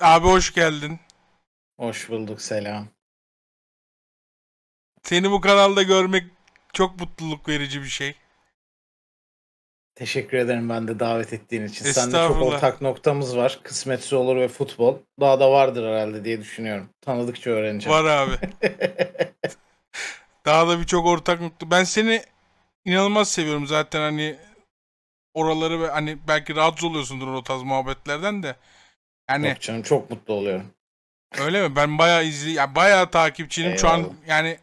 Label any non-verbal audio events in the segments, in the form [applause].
Abi hoş geldin. Hoş bulduk selam. Seni bu kanalda görmek çok mutluluk verici bir şey. Teşekkür ederim ben de davet ettiğin için. Seninle çok ortak noktamız var. Kısmetse olur ve futbol. Daha da vardır herhalde diye düşünüyorum. Tanıdıkça öğreneceğim. Var abi. [laughs] Daha da birçok ortak nokta. Ben seni inanılmaz seviyorum zaten hani oraları ve hani belki rahatsız oluyorsundur o tarz muhabbetlerden de. Yani Yok canım çok mutlu oluyorum. Öyle mi? Ben bayağı izli yani bayağı takipçinim Eyvallah. şu an yani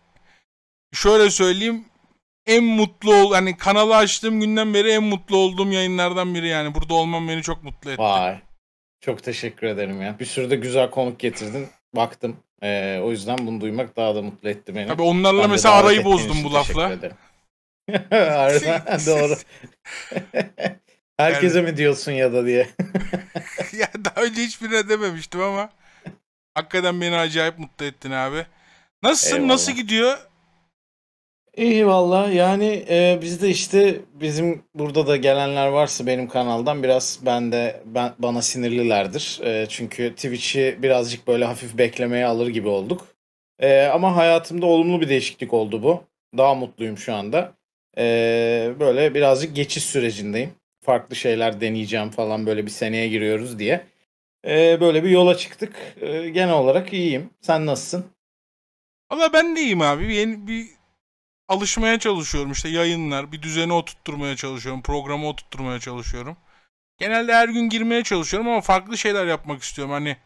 şöyle söyleyeyim en mutlu ol hani kanalı açtığım günden beri en mutlu olduğum yayınlardan biri yani. Burada olmam beni çok mutlu etti. Vay. Çok teşekkür ederim ya. Bir sürü de güzel konuk getirdin. Baktım. Ee, o yüzden bunu duymak daha da mutlu etti beni. Tabii onlarla ben mesela arayı bozdum bu lafla. [laughs] [laughs] Doğru. [laughs] Herkese yani... mi diyorsun ya da diye. [laughs] Ya daha önce hiçbirine dememiştim ama hakikaten beni acayip mutlu ettin abi. Nasılsın? Eyvallah. Nasıl gidiyor? İyi valla yani e, bizde işte bizim burada da gelenler varsa benim kanaldan biraz ben de ben, bana sinirlilerdir. E, çünkü Twitch'i birazcık böyle hafif beklemeye alır gibi olduk. E, ama hayatımda olumlu bir değişiklik oldu bu. Daha mutluyum şu anda. E, böyle birazcık geçiş sürecindeyim farklı şeyler deneyeceğim falan böyle bir seneye giriyoruz diye. Ee, böyle bir yola çıktık. Ee, genel olarak iyiyim. Sen nasılsın? Valla ben de iyiyim abi. Yeni bir alışmaya çalışıyorum işte yayınlar, bir düzeni oturtturmaya çalışıyorum, programı oturtturmaya çalışıyorum. Genelde her gün girmeye çalışıyorum ama farklı şeyler yapmak istiyorum. Hani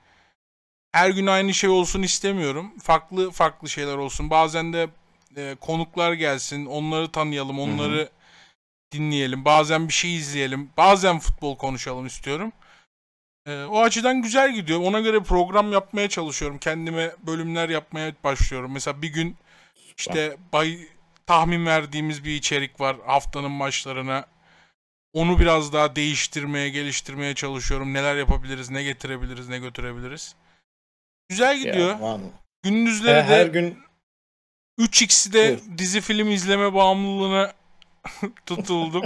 her gün aynı şey olsun istemiyorum. Farklı farklı şeyler olsun. Bazen de e, konuklar gelsin, onları tanıyalım, onları Hı-hı dinleyelim, bazen bir şey izleyelim, bazen futbol konuşalım istiyorum. Ee, o açıdan güzel gidiyor. Ona göre program yapmaya çalışıyorum. Kendime bölümler yapmaya başlıyorum. Mesela bir gün işte bay tahmin verdiğimiz bir içerik var haftanın maçlarına. Onu biraz daha değiştirmeye, geliştirmeye çalışıyorum. Neler yapabiliriz, ne getirebiliriz, ne götürebiliriz. Güzel gidiyor. Gündüzleri de her gün 3x'de Buyur. dizi film izleme bağımlılığına [laughs] tutuldum.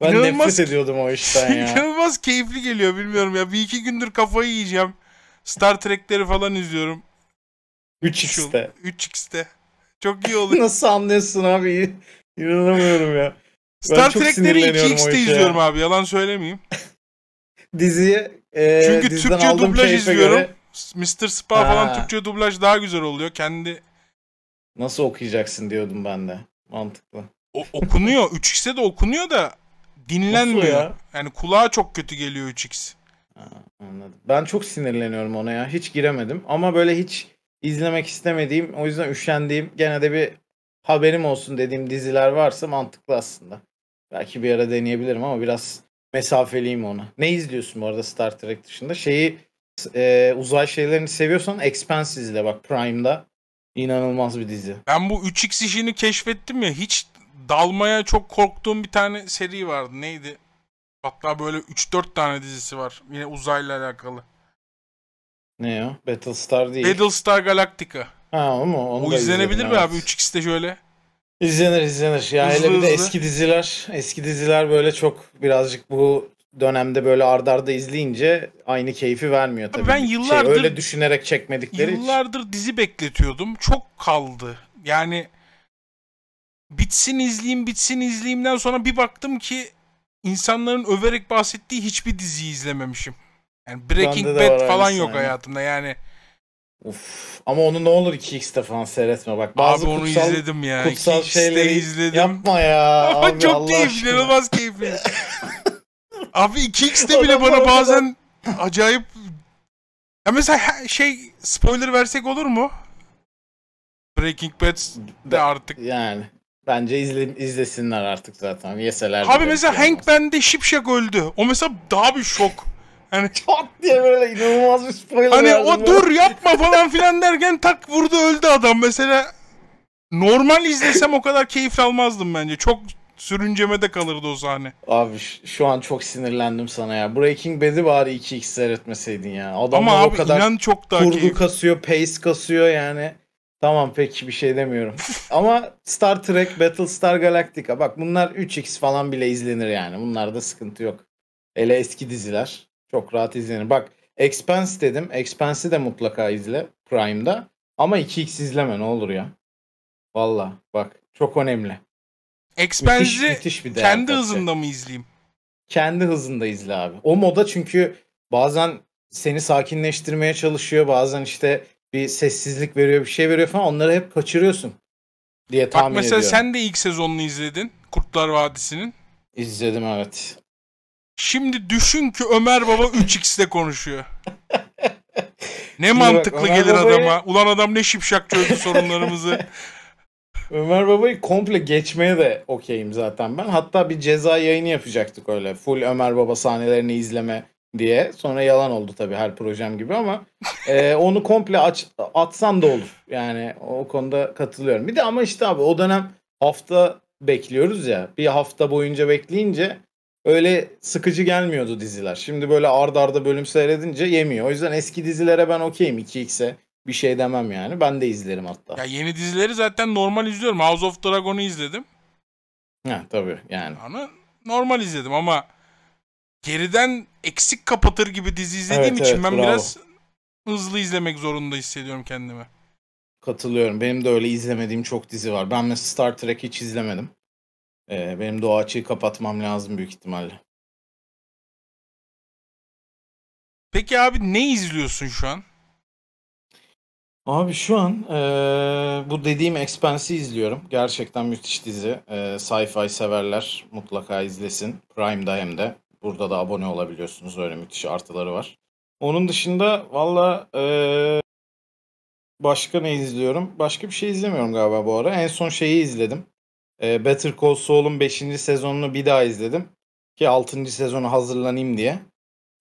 Ben inanılmaz, nefret ediyordum o işten ya. [laughs] İnanılmaz keyifli geliyor bilmiyorum ya. Bir iki gündür kafayı yiyeceğim. Star Trek'leri falan izliyorum. 3x'te. 3x'te. Çok iyi oluyor. [laughs] Nasıl anlıyorsun abi? İnanamıyorum ya. Star Trek'leri 2x'te izliyorum abi. Yalan söylemeyeyim. Diziye e, Çünkü Türkçe dublaj izliyorum. Göre... Mr. Spa ha. falan Türkçe dublaj daha güzel oluyor. Kendi Nasıl okuyacaksın diyordum ben de. Mantıklı. O, okunuyor. 3x'e [laughs] de okunuyor da dinlenmiyor. Ya? Yani kulağa çok kötü geliyor 3x. Ha, anladım. Ben çok sinirleniyorum ona ya. Hiç giremedim. Ama böyle hiç izlemek istemediğim, o yüzden üşendiğim, gene de bir haberim olsun dediğim diziler varsa mantıklı aslında. Belki bir ara deneyebilirim ama biraz mesafeliyim ona. Ne izliyorsun bu arada Star Trek dışında? Şeyi e, uzay şeylerini seviyorsan Expanse izle bak Prime'da. İnanılmaz bir dizi. Ben bu 3X işini keşfettim ya hiç dalmaya çok korktuğum bir tane seri vardı. Neydi? Hatta böyle 3-4 tane dizisi var. Yine uzayla alakalı. Ne ya? Battlestar değil. Battlestar Galactica. Ha o mu? Onu o izlenebilir mi evet. abi 3 de şöyle? İzlenir izlenir. Ya hızlı, hele bir de hızlı. eski diziler, eski diziler böyle çok birazcık bu dönemde böyle ardarda arda izleyince aynı keyfi vermiyor tabii. Ben şey, yıllardır şey, öyle düşünerek çekmedikleri yıllardır için. dizi bekletiyordum. Çok kaldı. Yani bitsin izleyeyim bitsin izleyeyimden sonra bir baktım ki insanların överek bahsettiği hiçbir dizi izlememişim. Yani Breaking Bad falan yok yani. hayatımda yani. Uf. Ama onu ne olur 2x'te falan seyretme bak. Bazı Abi onu kutsal, izledim ya. Kutsal şeyleri izledim. Yapma ya. [laughs] Abi, çok Allah keyifli. İnanılmaz keyifli. [laughs] Abi 2x'te bile bana bazen acayip... Ya mesela şey spoiler versek olur mu? Breaking Bad de artık. Yani bence izle, izlesinler artık zaten. Yeseler. Abi mesela şey Hank Ben'de şipşak öldü. O mesela daha bir şok. Hani [laughs] çat diye böyle inanılmaz bir spoiler. Hani o böyle. dur yapma falan filan derken tak vurdu öldü adam mesela. Normal izlesem o kadar keyif almazdım bence. Çok Sürünceme de kalırdı o sahne. Abi şu an çok sinirlendim sana ya. Breaking Bad'i bari 2x seyretmeseydin ya. Adam Ama abi o kadar inan çok daha kurgu keyif. kasıyor, pace kasıyor yani. Tamam peki bir şey demiyorum. [laughs] Ama Star Trek, Battlestar Galactica bak bunlar 3x falan bile izlenir yani. Bunlarda sıkıntı yok. Ele eski diziler. Çok rahat izlenir. Bak Expense dedim. Expense'i de mutlaka izle Prime'da. Ama 2x izleme ne olur ya. Valla bak çok önemli. Expense'i müthiş, müthiş kendi tabii. hızında mı izleyeyim? Kendi hızında izle abi. O moda çünkü bazen seni sakinleştirmeye çalışıyor. Bazen işte bir sessizlik veriyor, bir şey veriyor falan. Onları hep kaçırıyorsun diye tahmin Bak mesela ediyorum. sen de ilk sezonunu izledin. Kurtlar Vadisi'nin. İzledim evet. Şimdi düşün ki Ömer Baba 3x'te [laughs] konuşuyor. [laughs] Ne mantıklı bak, gelir adama. Baba'yı... Ulan adam ne şipşak çözdü sorunlarımızı. [laughs] Ömer Baba'yı komple geçmeye de okeyim zaten ben. Hatta bir ceza yayını yapacaktık öyle. Full Ömer Baba sahnelerini izleme diye. Sonra yalan oldu tabii her projem gibi ama e, [laughs] onu komple aç, atsam da olur. Yani o konuda katılıyorum. Bir de ama işte abi o dönem hafta bekliyoruz ya. Bir hafta boyunca bekleyince öyle sıkıcı gelmiyordu diziler. Şimdi böyle ard arda bölüm seyredince yemiyor. O yüzden eski dizilere ben okeyim 2x'e bir şey demem yani. Ben de izlerim hatta. Ya yeni dizileri zaten normal izliyorum. House of Dragon'u izledim. Ha tabii yani. Onu normal izledim ama geriden eksik kapatır gibi dizi izlediğim evet, için evet, ben bravo. biraz hızlı izlemek zorunda hissediyorum kendimi. Katılıyorum. Benim de öyle izlemediğim çok dizi var. Ben mesela Star Trek hiç izlemedim. Ee, benim de o açığı kapatmam lazım büyük ihtimalle. Peki abi ne izliyorsun şu an? Abi şu an eee, bu dediğim Expanse'i izliyorum. Gerçekten müthiş dizi. Eee, sci-fi severler mutlaka izlesin. Prime'da hem de. Burada da abone olabiliyorsunuz. Öyle müthiş artıları var. Onun dışında valla eee, başka ne izliyorum? Başka bir şey izlemiyorum galiba bu ara. En son şeyi izledim. Eee, Better Call Saul'un 5. sezonunu bir daha izledim. Ki 6. sezonu hazırlanayım diye.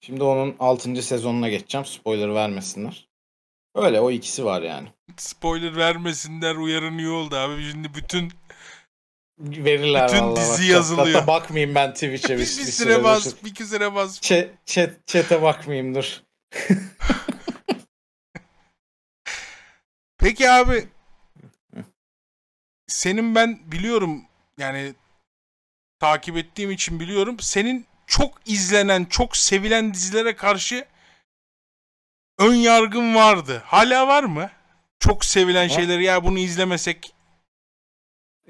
Şimdi onun 6. sezonuna geçeceğim. Spoiler vermesinler. Öyle o ikisi var yani. Spoiler vermesinler uyarın iyi oldu abi. Şimdi bütün veriler, bütün vallahi dizi bak. yazılıyor. Hatta bakmayayım ben [laughs] Twitch'e bir, bir, bir süre bas, bir iki süre bas. Chat, chat, chat'e bakmayayım dur. [laughs] Peki abi senin ben biliyorum yani takip ettiğim için biliyorum. Senin çok izlenen, çok sevilen dizilere karşı ön yargım vardı. Hala var mı? Çok sevilen ha? şeyleri ya bunu izlemesek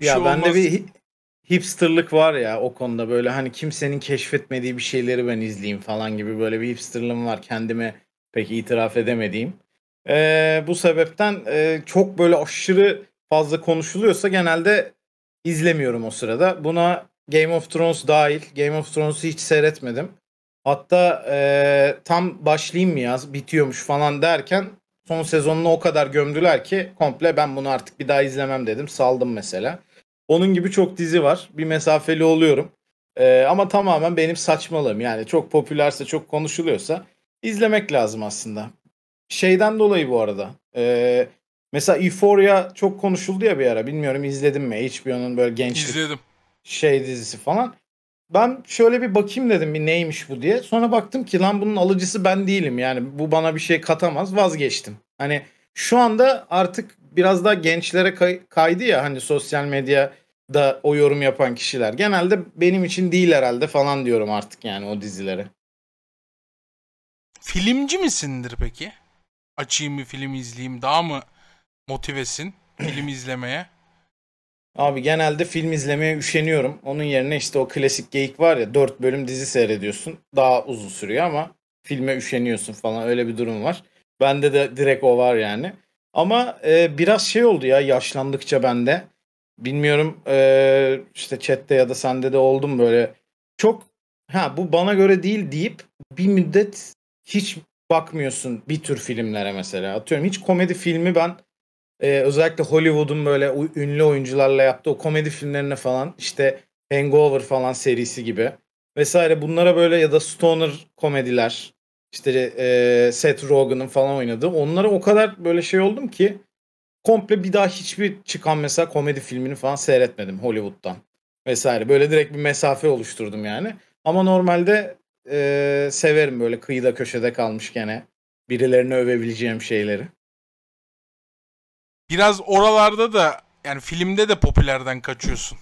ya şey bende bir hipsterlık var ya o konuda böyle hani kimsenin keşfetmediği bir şeyleri ben izleyeyim falan gibi böyle bir hipsterlığım var kendime pek itiraf edemediğim. Ee, bu sebepten e, çok böyle aşırı fazla konuşuluyorsa genelde izlemiyorum o sırada. Buna Game of Thrones dahil. Game of Thrones'u hiç seyretmedim. Hatta e, tam başlayayım mı yaz bitiyormuş falan derken son sezonunu o kadar gömdüler ki komple ben bunu artık bir daha izlemem dedim. Saldım mesela. Onun gibi çok dizi var. Bir mesafeli oluyorum. E, ama tamamen benim saçmalığım. Yani çok popülerse çok konuşuluyorsa izlemek lazım aslında. Şeyden dolayı bu arada. E, mesela Euphoria çok konuşuldu ya bir ara. Bilmiyorum izledim mi? HBO'nun böyle gençlik. İzledim. Şey dizisi falan ben şöyle bir bakayım dedim bir neymiş bu diye. Sonra baktım ki lan bunun alıcısı ben değilim. Yani bu bana bir şey katamaz. Vazgeçtim. Hani şu anda artık biraz daha gençlere kay- kaydı ya hani sosyal medya da o yorum yapan kişiler. Genelde benim için değil herhalde falan diyorum artık yani o dizilere. Filmci misindir peki? Açayım bir film izleyeyim daha mı motivesin film izlemeye? Abi genelde film izlemeye üşeniyorum. Onun yerine işte o klasik geyik var ya 4 bölüm dizi seyrediyorsun. Daha uzun sürüyor ama filme üşeniyorsun falan öyle bir durum var. Bende de direkt o var yani. Ama e, biraz şey oldu ya yaşlandıkça bende. Bilmiyorum e, işte chatte ya da sende de oldum böyle. Çok ha bu bana göre değil deyip bir müddet hiç bakmıyorsun bir tür filmlere mesela. Atıyorum hiç komedi filmi ben e, özellikle Hollywood'un böyle ünlü oyuncularla yaptığı o komedi filmlerine falan işte Hangover falan serisi gibi vesaire bunlara böyle ya da stoner komediler işte e, Seth Rogen'ın falan oynadığı onlara o kadar böyle şey oldum ki komple bir daha hiçbir çıkan mesela komedi filmini falan seyretmedim Hollywood'dan vesaire. Böyle direkt bir mesafe oluşturdum yani. Ama normalde e, severim böyle kıyıda köşede kalmış gene birilerini övebileceğim şeyleri biraz oralarda da yani filmde de popülerden kaçıyorsun.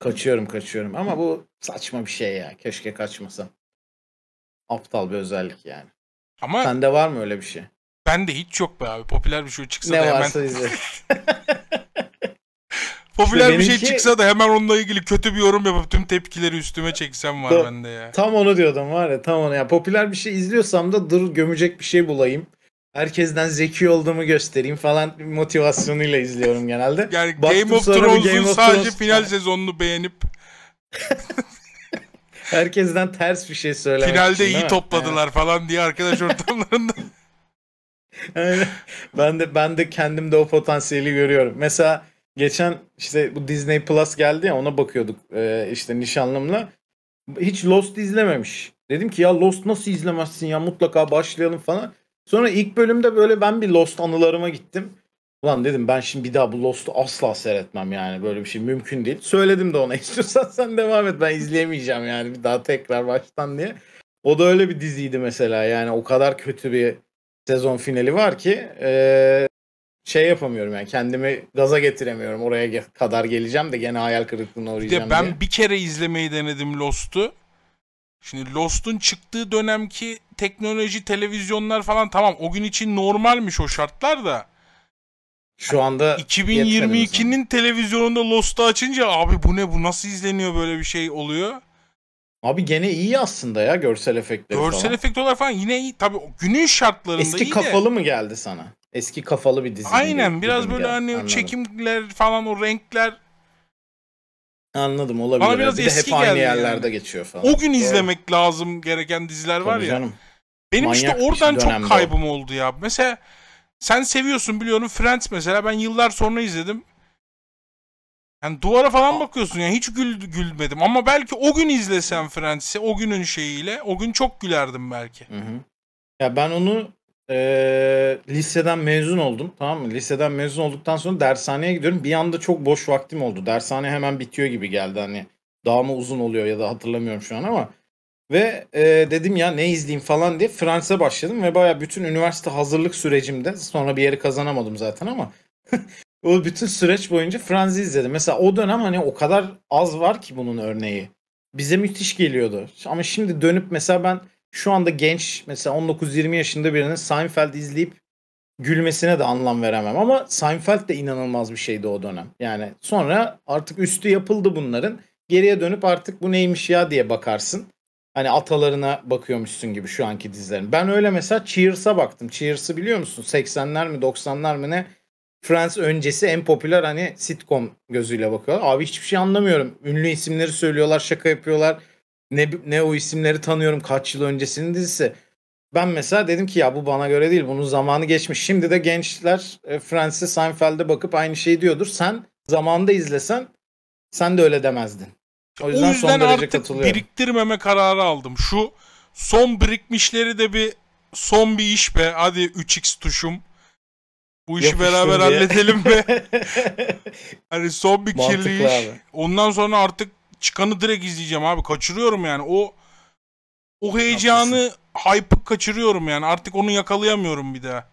Kaçıyorum kaçıyorum ama bu saçma bir şey ya. Keşke kaçmasam. Aptal bir özellik yani. Ama Sende var mı öyle bir şey? Ben de hiç yok be abi. Popüler bir şey çıksa ne da hemen. Ne varsa izle. [laughs] Popüler işte bir şey benimki... şey çıksa da hemen onunla ilgili kötü bir yorum yapıp tüm tepkileri üstüme çeksem var Do- bende ya. Tam onu diyordum var ya tam onu. Ya popüler bir şey izliyorsam da dur gömecek bir şey bulayım herkesten zeki olduğumu göstereyim falan motivasyonuyla izliyorum genelde. Yani Baktım Game of Thrones'un sadece Thrones... final sezonunu beğenip [laughs] herkesten ters bir şey söylemek Finalde için, iyi topladılar falan diye arkadaş [laughs] ortamlarında. ben de ben de kendimde o potansiyeli görüyorum. Mesela geçen işte bu Disney Plus geldi ya ona bakıyorduk e, işte nişanlımla. Hiç Lost izlememiş. Dedim ki ya Lost nasıl izlemezsin ya mutlaka başlayalım falan. Sonra ilk bölümde böyle ben bir Lost anılarıma gittim. Ulan dedim ben şimdi bir daha bu Lost'u asla seyretmem yani böyle bir şey mümkün değil. Söyledim de ona [laughs] istiyorsan sen devam et ben izleyemeyeceğim yani bir daha tekrar baştan diye. O da öyle bir diziydi mesela yani o kadar kötü bir sezon finali var ki şey yapamıyorum yani kendimi gaza getiremiyorum oraya kadar geleceğim de gene hayal kırıklığına uğrayacağım bir de ben diye. bir kere izlemeyi denedim Lost'u Şimdi Lost'un çıktığı dönemki teknoloji, televizyonlar falan tamam o gün için normalmiş o şartlar da. Şu anda 2022'nin televizyonunda Lost'u açınca abi bu ne bu nasıl izleniyor böyle bir şey oluyor. Abi gene iyi aslında ya görsel efektleri Görsel falan. efekt olarak falan yine iyi. Tabii günün şartlarında Eski iyi kafalı mı geldi sana? Eski kafalı bir dizi. Aynen biraz böyle geldi. hani çekimler falan o renkler Anladım olabilir. Bana biraz bir eski de hep aynı yerlerde yani. geçiyor falan. O gün izlemek Doğru. lazım gereken diziler var Tabii ya. Canım. Benim Manyak işte oradan çok kaybım oldu ya. Mesela sen seviyorsun biliyorum Friends mesela ben yıllar sonra izledim. Yani duvara falan bakıyorsun yani hiç gül, gülmedim ama belki o gün izlesem Friends'i o günün şeyiyle o gün çok gülerdim belki. Hı hı. Ya ben onu e, liseden mezun oldum. Tamam mı? Liseden mezun olduktan sonra dershaneye gidiyorum. Bir anda çok boş vaktim oldu. Dershane hemen bitiyor gibi geldi. Hani daha mı uzun oluyor ya da hatırlamıyorum şu an ama. Ve e, dedim ya ne izleyeyim falan diye Frans'a başladım ve baya bütün üniversite hazırlık sürecimde sonra bir yeri kazanamadım zaten ama [laughs] o bütün süreç boyunca Frans'ı izledim. Mesela o dönem hani o kadar az var ki bunun örneği. Bize müthiş geliyordu. Ama şimdi dönüp mesela ben şu anda genç mesela 19-20 yaşında birinin Seinfeld izleyip gülmesine de anlam veremem ama Seinfeld de inanılmaz bir şeydi o dönem. Yani sonra artık üstü yapıldı bunların. Geriye dönüp artık bu neymiş ya diye bakarsın. Hani atalarına bakıyormuşsun gibi şu anki dizilerin. Ben öyle mesela Cheers'a baktım. Cheers'ı biliyor musun? 80'ler mi 90'lar mı ne? Frans öncesi en popüler hani sitcom gözüyle bakıyorlar. Abi hiçbir şey anlamıyorum. Ünlü isimleri söylüyorlar, şaka yapıyorlar ne, ne o isimleri tanıyorum kaç yıl öncesinin dizisi. Ben mesela dedim ki ya bu bana göre değil. Bunun zamanı geçmiş. Şimdi de gençler e, Francis Seinfeld'e bakıp aynı şeyi diyordur. Sen zamanda izlesen sen de öyle demezdin. O yüzden, o yüzden son derece artık katılıyorum. biriktirmeme kararı aldım. Şu son birikmişleri de bir son bir iş be. Hadi 3x tuşum. Bu işi Yapıştım beraber diye. halledelim be. [laughs] hani son bir kirli iş. Abi. Ondan sonra artık çıkanı direkt izleyeceğim abi. Kaçırıyorum yani. O o heyecanı, hype'ı kaçırıyorum yani. Artık onu yakalayamıyorum bir daha.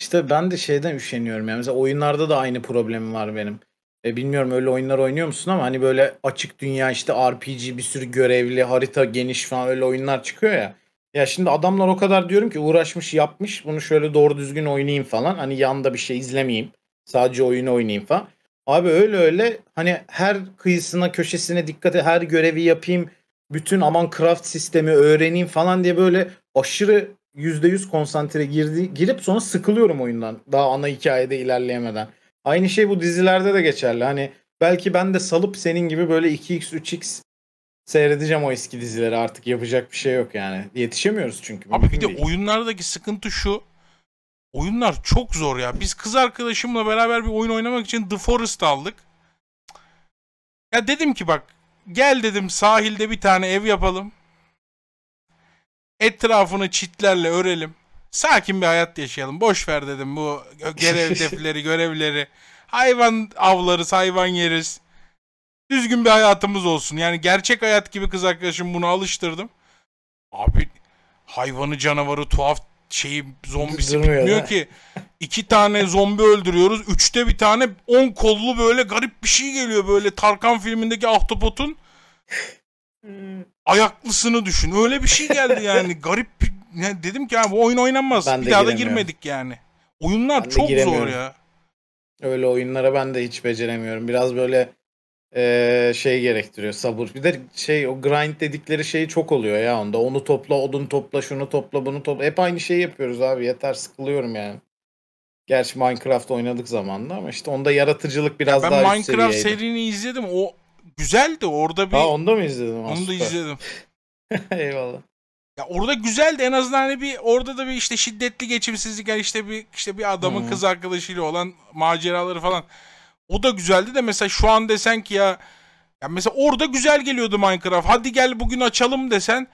İşte ben de şeyden üşeniyorum yani. Mesela oyunlarda da aynı problemim var benim. E, bilmiyorum öyle oyunlar oynuyor musun ama hani böyle açık dünya işte RPG bir sürü görevli, harita geniş falan öyle oyunlar çıkıyor ya. Ya şimdi adamlar o kadar diyorum ki uğraşmış yapmış bunu şöyle doğru düzgün oynayayım falan. Hani yanda bir şey izlemeyeyim. Sadece oyunu oynayayım falan. Abi öyle öyle hani her kıyısına köşesine dikkate her görevi yapayım. Bütün aman craft sistemi öğreneyim falan diye böyle aşırı %100 konsantre girdi, girip sonra sıkılıyorum oyundan. Daha ana hikayede ilerleyemeden. Aynı şey bu dizilerde de geçerli. Hani belki ben de salıp senin gibi böyle 2x 3x seyredeceğim o eski dizileri artık yapacak bir şey yok yani. Yetişemiyoruz çünkü. Abi bir de değil. oyunlardaki sıkıntı şu. Oyunlar çok zor ya. Biz kız arkadaşımla beraber bir oyun oynamak için The Forest aldık. Ya dedim ki bak gel dedim sahilde bir tane ev yapalım. Etrafını çitlerle örelim. Sakin bir hayat yaşayalım. Boş ver dedim bu görev hedefleri, [laughs] görevleri. Hayvan avlarız, hayvan yeriz. Düzgün bir hayatımız olsun. Yani gerçek hayat gibi kız arkadaşım bunu alıştırdım. Abi hayvanı canavarı tuhaf şeyi zombisi Durmuyor bitmiyor ha. ki. İki tane zombi öldürüyoruz. Üçte bir tane on kollu böyle garip bir şey geliyor böyle Tarkan filmindeki ahtapotun ayaklısını düşün. Öyle bir şey geldi yani. garip yani dedim ki abi oyun oynanmaz. Ben bir daha da girmedik yani. Oyunlar ben çok zor ya. Öyle oyunlara ben de hiç beceremiyorum. Biraz böyle e, şey gerektiriyor sabır. Bir de şey o grind dedikleri şey çok oluyor ya onda. Onu topla, odun topla, şunu topla, bunu topla. Hep aynı şeyi yapıyoruz abi. Yeter sıkılıyorum yani. Gerçi Minecraft oynadık zamanında ama işte onda yaratıcılık biraz ya ben daha Ben Minecraft serini izledim. O güzeldi. Orada bir... Ha onda mı izledin? Onu Aslında. da izledim. [laughs] Eyvallah. Ya orada güzeldi en azından hani bir orada da bir işte şiddetli geçimsizlik yani işte bir işte bir adamın hmm. kız arkadaşıyla olan maceraları falan. O da güzeldi de mesela şu an desen ki ya ya mesela orada güzel geliyordu Minecraft. Hadi gel bugün açalım desen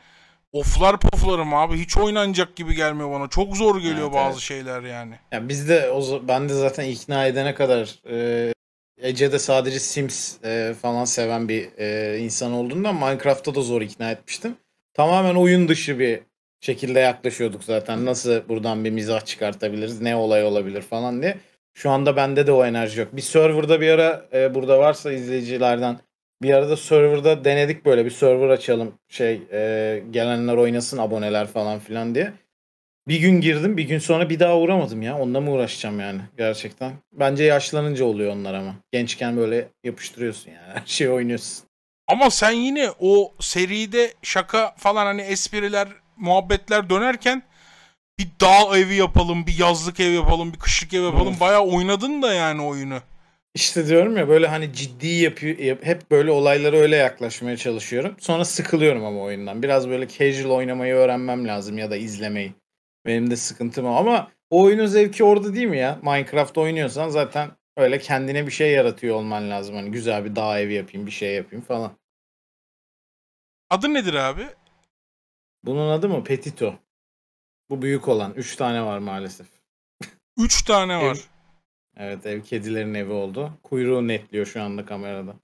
oflar poflarım abi. Hiç oynanacak gibi gelmiyor bana. Çok zor geliyor evet, bazı evet. şeyler yani. Ya biz de o ben de zaten ikna edene kadar e, de sadece Sims e, falan seven bir e, insan olduğundan Minecraft'ta da zor ikna etmiştim. Tamamen oyun dışı bir şekilde yaklaşıyorduk zaten. Nasıl buradan bir mizah çıkartabiliriz? Ne olay olabilir falan diye. Şu anda bende de o enerji yok. Bir serverda bir ara e, burada varsa izleyicilerden bir arada serverda denedik böyle bir server açalım şey e, gelenler oynasın aboneler falan filan diye. Bir gün girdim bir gün sonra bir daha uğramadım ya. Onunla mı uğraşacağım yani gerçekten. Bence yaşlanınca oluyor onlar ama. Gençken böyle yapıştırıyorsun yani [laughs] her şeyi oynuyorsun. Ama sen yine o seride şaka falan hani espriler muhabbetler dönerken bir dağ evi yapalım, bir yazlık ev yapalım, bir kışlık ev yapalım. Evet. Bayağı oynadın da yani oyunu. İşte diyorum ya böyle hani ciddi yapıyor hep böyle olaylara öyle yaklaşmaya çalışıyorum. Sonra sıkılıyorum ama oyundan. Biraz böyle casual oynamayı öğrenmem lazım ya da izlemeyi. Benim de sıkıntım o ama o oyunun zevki orada değil mi ya? Minecraft oynuyorsan zaten öyle kendine bir şey yaratıyor olman lazım. Hani güzel bir dağ evi yapayım, bir şey yapayım falan. Adı nedir abi? Bunun adı mı? Petito. Bu büyük olan. Üç tane var maalesef. Üç tane var. Ev, evet ev kedilerin evi oldu. Kuyruğu netliyor şu anda kamerada.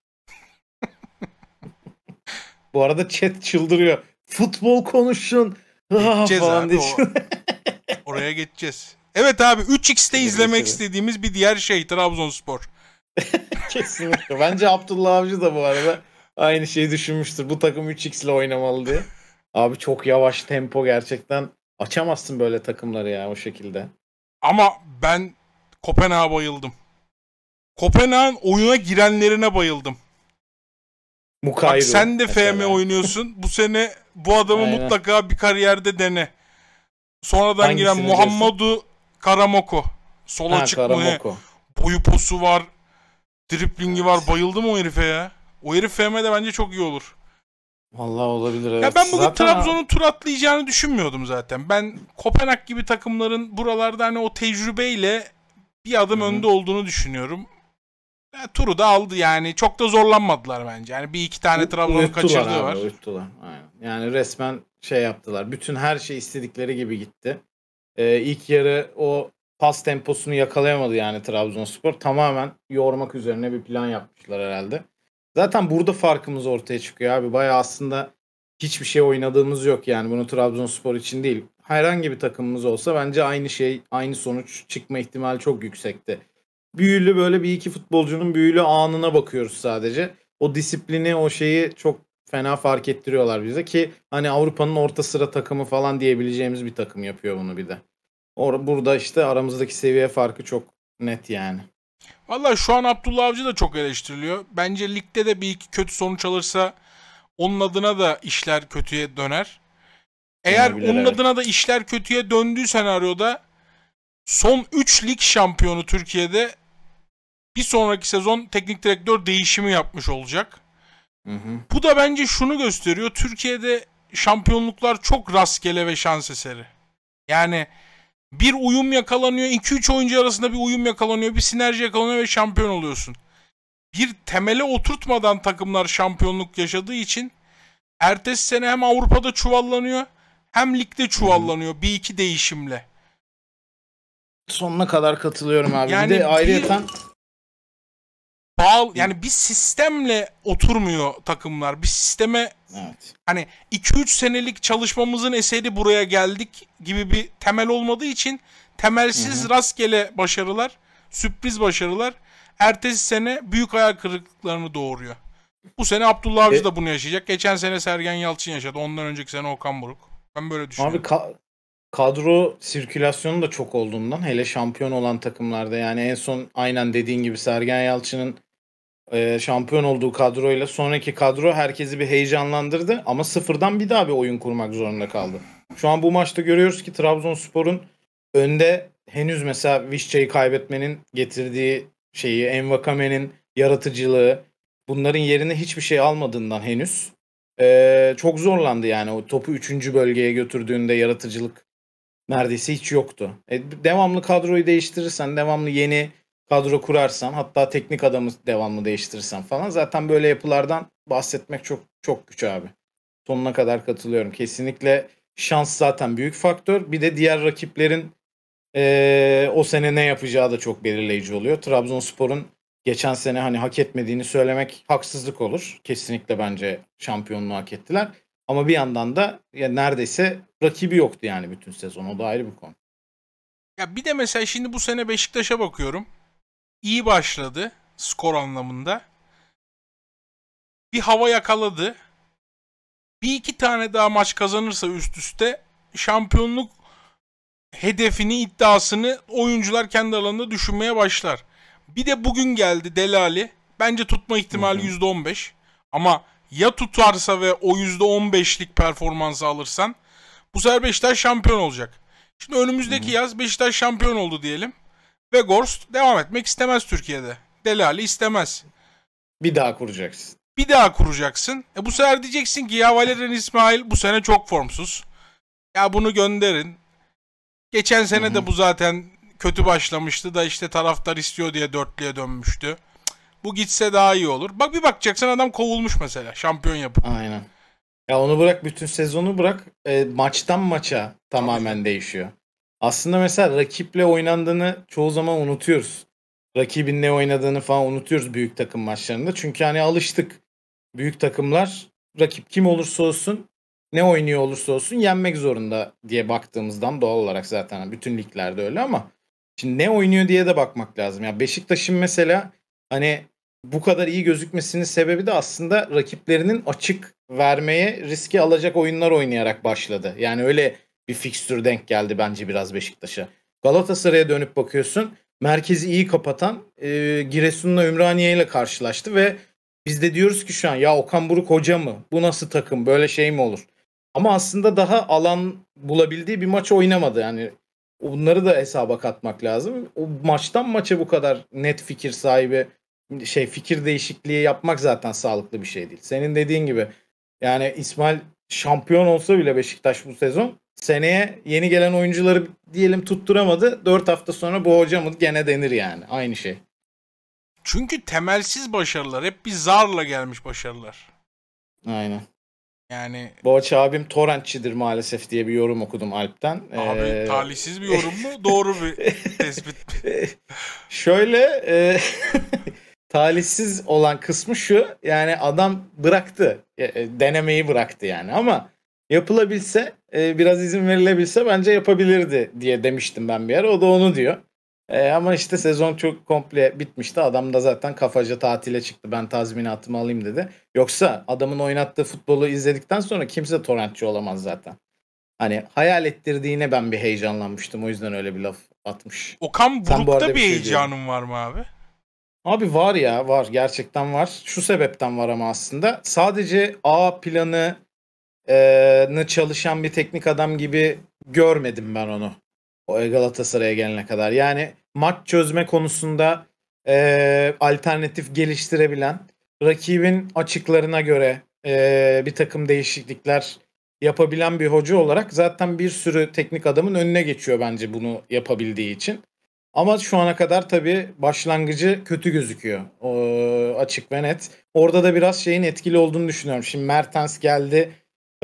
[laughs] Bu arada chat çıldırıyor. Futbol konuşun. Geçeceğiz ah, falan abi o... [laughs] Oraya geçeceğiz. Evet abi 3x'te izlemek istediğimiz bir diğer şey Trabzonspor. [laughs] Kesinlikle. Bence Abdullah Avcı da bu arada aynı şeyi düşünmüştür. Bu takım 3x ile oynamalı diye. Abi çok yavaş tempo gerçekten Açamazsın böyle takımları ya o şekilde. Ama ben Kopenhag'a bayıldım. Kopenhag'ın oyuna girenlerine bayıldım. Mukayru. Bak sen de FM oynuyorsun. bu sene bu adamı Aynen. mutlaka bir kariyerde dene. Sonradan Hangisini giren Muhammadu Karamoko. Sola ha, çıkmaya. Boyu posu var. Driplingi var. Bayıldım o herife ya. O herif FM'de bence çok iyi olur. Vallahi olabilir evet. Ya ben bugün zaten Trabzon'un tur atlayacağını düşünmüyordum zaten. Ben Kopenhag gibi takımların buralarda hani o tecrübeyle bir adım Hı-hı. önde olduğunu düşünüyorum. Ya, turu da aldı yani. Çok da zorlanmadılar bence. Yani bir iki tane Trabzon'u kaçırdığı abi, var. Uyuttular. Aynen. Yani resmen şey yaptılar. Bütün her şey istedikleri gibi gitti. Ee, ilk yarı o pas temposunu yakalayamadı yani Trabzonspor. Tamamen yormak üzerine bir plan yapmışlar herhalde. Zaten burada farkımız ortaya çıkıyor abi. Baya aslında hiçbir şey oynadığımız yok yani. Bunu Trabzonspor için değil. Herhangi bir takımımız olsa bence aynı şey, aynı sonuç çıkma ihtimali çok yüksekti. Büyülü böyle bir iki futbolcunun büyülü anına bakıyoruz sadece. O disiplini, o şeyi çok fena fark ettiriyorlar bize ki hani Avrupa'nın orta sıra takımı falan diyebileceğimiz bir takım yapıyor bunu bir de. Or burada işte aramızdaki seviye farkı çok net yani. Valla şu an Abdullah Avcı da çok eleştiriliyor. Bence ligde de bir iki kötü sonuç alırsa onun adına da işler kötüye döner. Eğer Olabilir, onun evet. adına da işler kötüye döndüğü senaryoda son 3 lig şampiyonu Türkiye'de bir sonraki sezon teknik direktör değişimi yapmış olacak. Hı hı. Bu da bence şunu gösteriyor. Türkiye'de şampiyonluklar çok rastgele ve şans eseri. Yani bir uyum yakalanıyor. 2-3 oyuncu arasında bir uyum yakalanıyor. Bir sinerji yakalanıyor ve şampiyon oluyorsun. Bir temele oturtmadan takımlar şampiyonluk yaşadığı için ertesi sene hem Avrupa'da çuvallanıyor hem ligde çuvallanıyor bir iki değişimle. Sonuna kadar katılıyorum abi. Yani bir de ayrıyeten bağlı yani bir sistemle oturmuyor takımlar. Bir sisteme evet. hani 2-3 senelik çalışmamızın eseri buraya geldik gibi bir temel olmadığı için temelsiz Hı-hı. rastgele başarılar, sürpriz başarılar ertesi sene büyük ayak kırıklıklarını doğuruyor. Bu sene Abdullah Avcı e, da bunu yaşayacak. Geçen sene Sergen Yalçın yaşadı. Ondan önceki sene Okan Buruk. Ben böyle düşünüyorum. Abi ka- kadro sirkülasyonu da çok olduğundan hele şampiyon olan takımlarda yani en son aynen dediğin gibi Sergen Yalçın'ın e, şampiyon olduğu kadroyla sonraki kadro herkesi bir heyecanlandırdı ama sıfırdan bir daha bir oyun kurmak zorunda kaldı. Şu an bu maçta görüyoruz ki Trabzonspor'un önde henüz mesela Vişça'yı kaybetmenin getirdiği şeyi, Envakame'nin yaratıcılığı bunların yerine hiçbir şey almadığından henüz e, çok zorlandı yani o topu 3. bölgeye götürdüğünde yaratıcılık neredeyse hiç yoktu. E, devamlı kadroyu değiştirirsen, devamlı yeni kadro kurarsam hatta teknik adamı devamlı değiştirirsen falan zaten böyle yapılardan bahsetmek çok çok güç abi. Sonuna kadar katılıyorum. Kesinlikle şans zaten büyük faktör. Bir de diğer rakiplerin ee, o sene ne yapacağı da çok belirleyici oluyor. Trabzonspor'un geçen sene hani hak etmediğini söylemek haksızlık olur. Kesinlikle bence şampiyonluğu hak ettiler. Ama bir yandan da ya neredeyse rakibi yoktu yani bütün sezon. O da ayrı bir konu. Ya bir de mesela şimdi bu sene Beşiktaş'a bakıyorum iyi başladı skor anlamında. Bir hava yakaladı. Bir iki tane daha maç kazanırsa üst üste şampiyonluk hedefini, iddiasını oyuncular kendi alanında düşünmeye başlar. Bir de bugün geldi Delali. Bence tutma ihtimali hı hı. %15. Ama ya tutarsa ve o %15'lik performansı alırsan bu sefer Beşiktaş şampiyon olacak. Şimdi önümüzdeki hı hı. yaz Beşiktaş şampiyon oldu diyelim. Ve Gorst devam etmek istemez Türkiye'de. Delali istemez. Bir daha kuracaksın. Bir daha kuracaksın. E bu sefer diyeceksin ki ya Valerian İsmail bu sene çok formsuz. Ya bunu gönderin. Geçen sene de bu zaten kötü başlamıştı da işte taraftar istiyor diye dörtlüye dönmüştü. Bu gitse daha iyi olur. Bak bir bakacaksın adam kovulmuş mesela şampiyon yapıp. Aynen. Ya onu bırak bütün sezonu bırak e, maçtan maça tamamen Tabii. değişiyor aslında mesela rakiple oynandığını çoğu zaman unutuyoruz. Rakibin ne oynadığını falan unutuyoruz büyük takım maçlarında. Çünkü hani alıştık. Büyük takımlar rakip kim olursa olsun ne oynuyor olursa olsun yenmek zorunda diye baktığımızdan doğal olarak zaten hani bütün liglerde öyle ama şimdi ne oynuyor diye de bakmak lazım. Ya Beşiktaş'ın mesela hani bu kadar iyi gözükmesinin sebebi de aslında rakiplerinin açık vermeye riski alacak oyunlar oynayarak başladı. Yani öyle bir fikstür denk geldi bence biraz Beşiktaş'a. Galatasaray'a dönüp bakıyorsun. Merkezi iyi kapatan e, Giresun'la Ümraniye ile karşılaştı ve biz de diyoruz ki şu an ya Okan Buruk hoca mı? Bu nasıl takım? Böyle şey mi olur? Ama aslında daha alan bulabildiği bir maç oynamadı. Yani bunları da hesaba katmak lazım. O maçtan maça bu kadar net fikir sahibi şey fikir değişikliği yapmak zaten sağlıklı bir şey değil. Senin dediğin gibi yani İsmail şampiyon olsa bile Beşiktaş bu sezon seneye yeni gelen oyuncuları diyelim tutturamadı. 4 hafta sonra bu hoca mı gene denir yani. Aynı şey. Çünkü temelsiz başarılar. Hep bir zarla gelmiş başarılar. Aynen. Yani Boğaç abim torrentçidir maalesef diye bir yorum okudum Alp'ten. Abi ee... talihsiz bir yorum mu? Doğru bir [laughs] tespit. [laughs] Şöyle e... [laughs] talihsiz olan kısmı şu. Yani adam bıraktı. E, e, denemeyi bıraktı yani ama yapılabilse e, biraz izin verilebilse bence yapabilirdi diye demiştim ben bir ara. O da onu diyor. E, ama işte sezon çok komple bitmişti. Adam da zaten kafaca tatile çıktı. Ben tazminatımı alayım dedi. Yoksa adamın oynattığı futbolu izledikten sonra kimse torrentçi olamaz zaten. Hani hayal ettirdiğine ben bir heyecanlanmıştım. O yüzden öyle bir laf atmış. Okan Buruk'ta bir, bir şey heyecanın var mı abi? Abi var ya var gerçekten var. Şu sebepten var ama aslında sadece A planı e, çalışan bir teknik adam gibi görmedim ben onu. O Galatasaray'a gelene kadar. Yani maç çözme konusunda e, alternatif geliştirebilen, rakibin açıklarına göre e, bir takım değişiklikler yapabilen bir hoca olarak zaten bir sürü teknik adamın önüne geçiyor bence bunu yapabildiği için. Ama şu ana kadar tabii başlangıcı kötü gözüküyor. O, açık ve net. Orada da biraz şeyin etkili olduğunu düşünüyorum. Şimdi Mertens geldi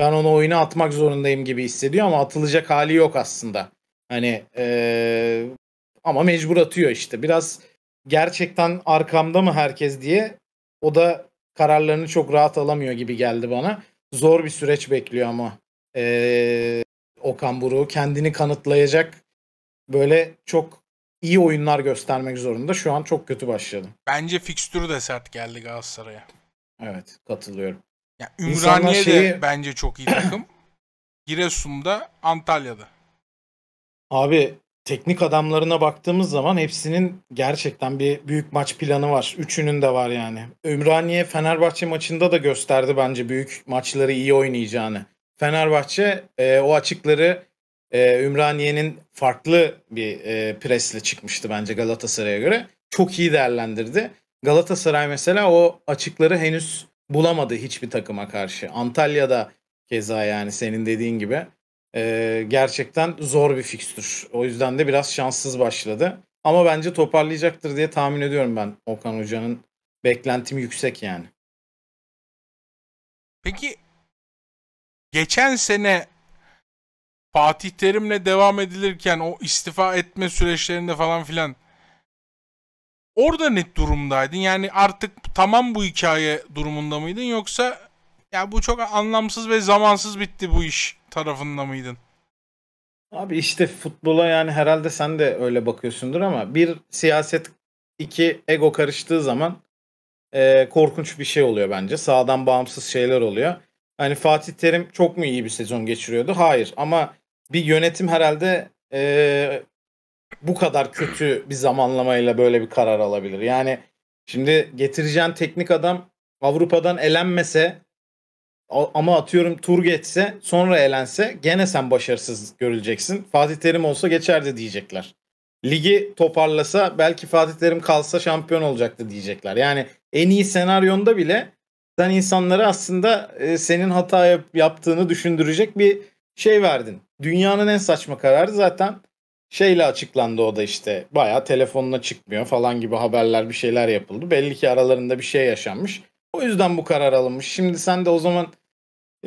ben onu oyuna atmak zorundayım gibi hissediyor ama atılacak hali yok aslında. Hani ee, ama mecbur atıyor işte. Biraz gerçekten arkamda mı herkes diye o da kararlarını çok rahat alamıyor gibi geldi bana. Zor bir süreç bekliyor ama ee, Okan Buruk'u kendini kanıtlayacak böyle çok iyi oyunlar göstermek zorunda. Şu an çok kötü başladı. Bence fikstürü de sert geldi Galatasaray'a. Evet katılıyorum. Ya Ümraniye şeyi... de bence çok iyi takım. [clears throat] Giresun'da, Antalya'da. Abi teknik adamlarına baktığımız zaman hepsinin gerçekten bir büyük maç planı var. Üçünün de var yani. Ümraniye Fenerbahçe maçında da gösterdi bence büyük maçları iyi oynayacağını. Fenerbahçe e, o açıkları e, Ümraniye'nin farklı bir e, presle çıkmıştı bence Galatasaray'a göre. Çok iyi değerlendirdi. Galatasaray mesela o açıkları henüz bulamadı hiçbir takıma karşı. Antalya'da keza yani senin dediğin gibi e, gerçekten zor bir fikstür. O yüzden de biraz şanssız başladı. Ama bence toparlayacaktır diye tahmin ediyorum ben Okan Hoca'nın. Beklentim yüksek yani. Peki geçen sene Fatih Terim'le devam edilirken o istifa etme süreçlerinde falan filan orada net durumdaydın? Yani artık tamam bu hikaye durumunda mıydın yoksa ya bu çok anlamsız ve zamansız bitti bu iş tarafında mıydın? Abi işte futbola yani herhalde sen de öyle bakıyorsundur ama bir siyaset iki ego karıştığı zaman e, korkunç bir şey oluyor bence. Sağdan bağımsız şeyler oluyor. Hani Fatih Terim çok mu iyi bir sezon geçiriyordu? Hayır ama bir yönetim herhalde e, bu kadar kötü bir zamanlamayla böyle bir karar alabilir. Yani şimdi getireceğin teknik adam Avrupa'dan elenmese ama atıyorum tur geçse sonra elense gene sen başarısız görüleceksin. Fatih Terim olsa geçerdi diyecekler. Ligi toparlasa belki Fatih Terim kalsa şampiyon olacaktı diyecekler. Yani en iyi senaryonda bile sen insanlara aslında e, senin hata yaptığını düşündürecek bir şey verdin. Dünyanın en saçma kararı zaten Şeyle açıklandı o da işte baya telefonuna çıkmıyor falan gibi haberler bir şeyler yapıldı. Belli ki aralarında bir şey yaşanmış. O yüzden bu karar alınmış. Şimdi sen de o zaman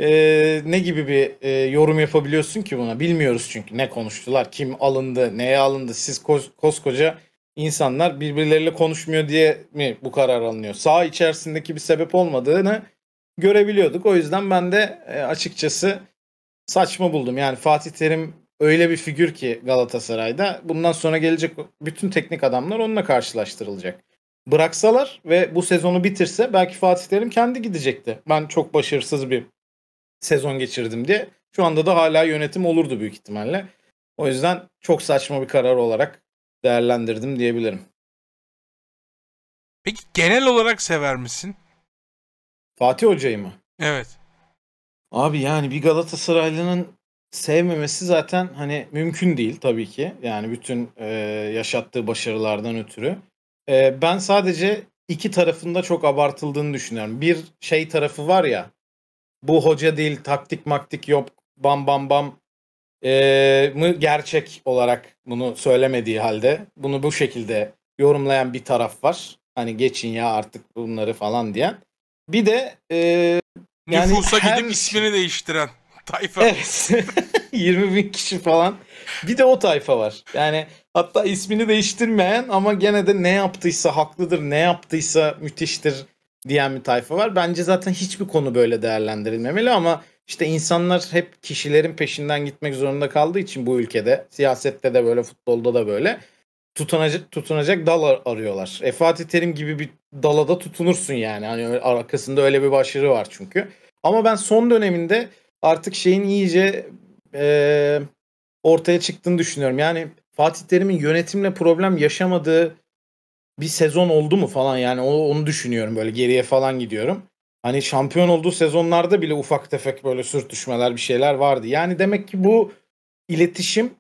e, ne gibi bir e, yorum yapabiliyorsun ki buna? Bilmiyoruz çünkü ne konuştular, kim alındı, neye alındı. Siz kos- koskoca insanlar birbirleriyle konuşmuyor diye mi bu karar alınıyor? Sağ içerisindeki bir sebep olmadığını görebiliyorduk. O yüzden ben de e, açıkçası saçma buldum. Yani Fatih Terim öyle bir figür ki Galatasaray'da bundan sonra gelecek bütün teknik adamlar onunla karşılaştırılacak. Bıraksalar ve bu sezonu bitirse belki Fatih Terim kendi gidecekti. Ben çok başarısız bir sezon geçirdim diye. Şu anda da hala yönetim olurdu büyük ihtimalle. O yüzden çok saçma bir karar olarak değerlendirdim diyebilirim. Peki genel olarak sever misin? Fatih Hoca'yı mı? Evet. Abi yani bir Galatasaraylı'nın sevmemesi zaten hani mümkün değil tabii ki. Yani bütün e, yaşattığı başarılardan ötürü. E, ben sadece iki tarafında çok abartıldığını düşünüyorum. Bir şey tarafı var ya bu hoca değil taktik maktik yok bam bam bam e, mı gerçek olarak bunu söylemediği halde bunu bu şekilde yorumlayan bir taraf var. Hani geçin ya artık bunları falan diyen. Bir de e, yani nüfusa hem... gidip ismini değiştiren tayfa. Evet. 20 [laughs] bin kişi falan. Bir de o tayfa var. Yani hatta ismini değiştirmeyen ama gene de ne yaptıysa haklıdır, ne yaptıysa müthiştir diyen bir tayfa var. Bence zaten hiçbir konu böyle değerlendirilmemeli ama işte insanlar hep kişilerin peşinden gitmek zorunda kaldığı için bu ülkede siyasette de böyle futbolda da böyle tutunacak tutunacak dal arıyorlar. E Fatih Terim gibi bir dalada tutunursun yani. Hani arkasında öyle bir başarı var çünkü. Ama ben son döneminde artık şeyin iyice e, ortaya çıktığını düşünüyorum. Yani Fatih Terim'in yönetimle problem yaşamadığı bir sezon oldu mu falan yani onu düşünüyorum böyle geriye falan gidiyorum. Hani şampiyon olduğu sezonlarda bile ufak tefek böyle sürtüşmeler bir şeyler vardı. Yani demek ki bu iletişim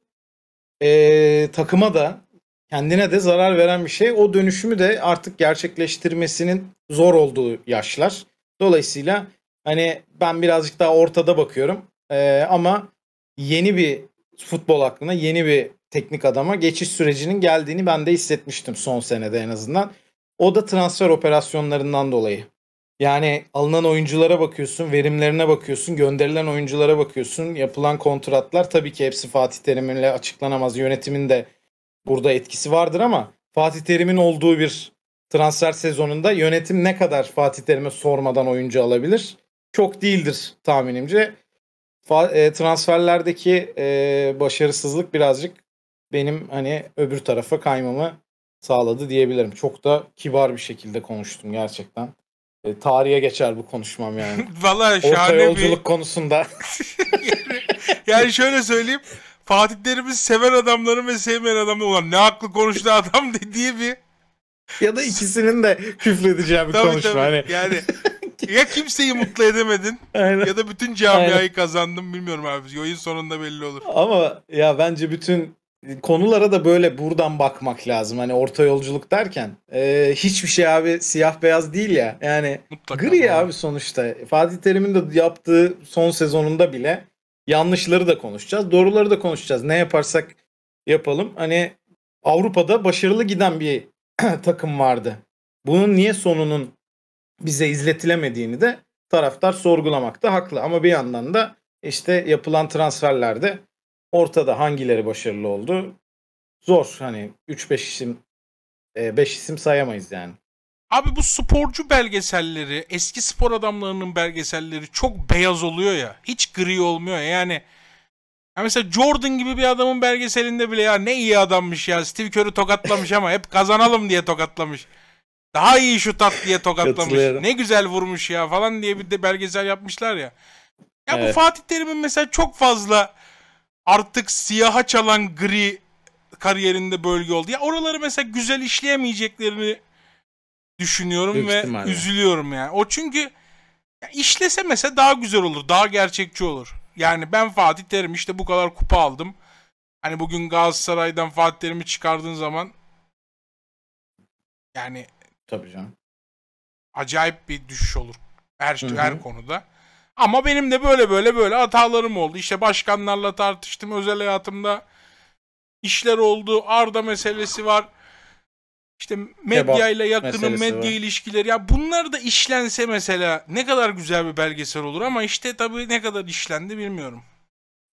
e, takıma da kendine de zarar veren bir şey. O dönüşümü de artık gerçekleştirmesinin zor olduğu yaşlar. Dolayısıyla Hani ben birazcık daha ortada bakıyorum. Ee, ama yeni bir futbol aklına, yeni bir teknik adama geçiş sürecinin geldiğini ben de hissetmiştim son senede en azından. O da transfer operasyonlarından dolayı. Yani alınan oyunculara bakıyorsun, verimlerine bakıyorsun, gönderilen oyunculara bakıyorsun. Yapılan kontratlar tabii ki hepsi Fatih Terim'le açıklanamaz. Yönetimin de burada etkisi vardır ama Fatih Terim'in olduğu bir transfer sezonunda yönetim ne kadar Fatih Terim'e sormadan oyuncu alabilir? çok değildir tahminimce. E, transferlerdeki e, başarısızlık birazcık benim hani öbür tarafa kaymamı sağladı diyebilirim. Çok da kibar bir şekilde konuştum gerçekten. E, tarihe geçer bu konuşmam yani. [laughs] Valla şahane Orta yolculuk bir... konusunda. yani, [laughs] yani şöyle söyleyeyim. Fatihlerimiz seven adamların ve sevmeyen adamların olan ne aklı konuştu adam [laughs] diye bir ya da ikisinin de küfredeceği bir tabii, konuşma. Tabii. Hani... Yani ya kimseyi mutlu edemedin Aynen. ya da bütün camiayı Aynen. kazandın bilmiyorum abi. Oyun sonunda belli olur. Ama ya bence bütün konulara da böyle buradan bakmak lazım. Hani orta yolculuk derken e, hiçbir şey abi siyah beyaz değil ya. Yani Mutlaka gri abi. abi sonuçta. Fatih Terim'in de yaptığı son sezonunda bile yanlışları da konuşacağız. Doğruları da konuşacağız. Ne yaparsak yapalım. Hani Avrupa'da başarılı giden bir [clears throat] takım vardı. Bunun niye sonunun bize izletilemediğini de taraftar sorgulamakta haklı. Ama bir yandan da işte yapılan transferlerde ortada hangileri başarılı oldu? Zor hani 3-5 isim 5 e, isim sayamayız yani. Abi bu sporcu belgeselleri, eski spor adamlarının belgeselleri çok beyaz oluyor ya. Hiç gri olmuyor ya. Yani ya mesela Jordan gibi bir adamın belgeselinde bile ya ne iyi adammış ya. Steve Kerr'ü tokatlamış ama hep kazanalım diye tokatlamış. Daha iyi şut at diye tokatlamış. ne güzel vurmuş ya falan diye bir de belgesel yapmışlar ya. Ya evet. bu Fatih Terim'in mesela çok fazla artık siyaha çalan gri kariyerinde bölge oldu. Ya oraları mesela güzel işleyemeyeceklerini düşünüyorum Büyük ve ihtimalle. üzülüyorum yani. O çünkü ya işlese mesela daha güzel olur, daha gerçekçi olur. Yani ben Fatih Terim işte bu kadar kupa aldım. Hani bugün Galatasaray'dan Fatih Terim'i çıkardığın zaman yani Tabii canım. Acayip bir düşüş olur her Hı-hı. her konuda. Ama benim de böyle böyle böyle hatalarım oldu. İşte başkanlarla tartıştım özel hayatımda. işler oldu. Arda meselesi var. İşte medyayla yakınım medya var. ilişkileri. Ya bunlar da işlense mesela ne kadar güzel bir belgesel olur ama işte tabii ne kadar işlendi bilmiyorum.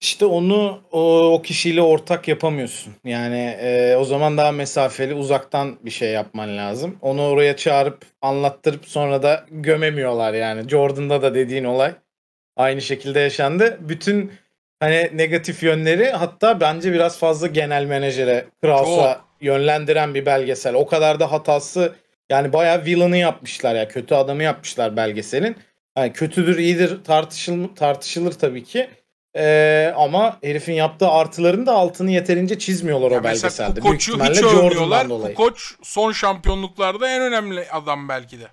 İşte onu o, o kişiyle ortak yapamıyorsun. Yani e, o zaman daha mesafeli uzaktan bir şey yapman lazım. Onu oraya çağırıp anlattırıp sonra da gömemiyorlar yani. Jordan'da da dediğin olay aynı şekilde yaşandı. Bütün hani negatif yönleri hatta bence biraz fazla genel menajere Kraus'a yönlendiren bir belgesel. O kadar da hatası yani bayağı villain'ı yapmışlar ya kötü adamı yapmışlar belgeselin. Yani kötüdür iyidir tartışıl tartışılır tabii ki. Ee, ama herifin yaptığı artıların da altını yeterince çizmiyorlar ya o belgeselde. Koç'u Büyük hiç övmüyorlar. Bu koç son şampiyonluklarda en önemli adam belki de.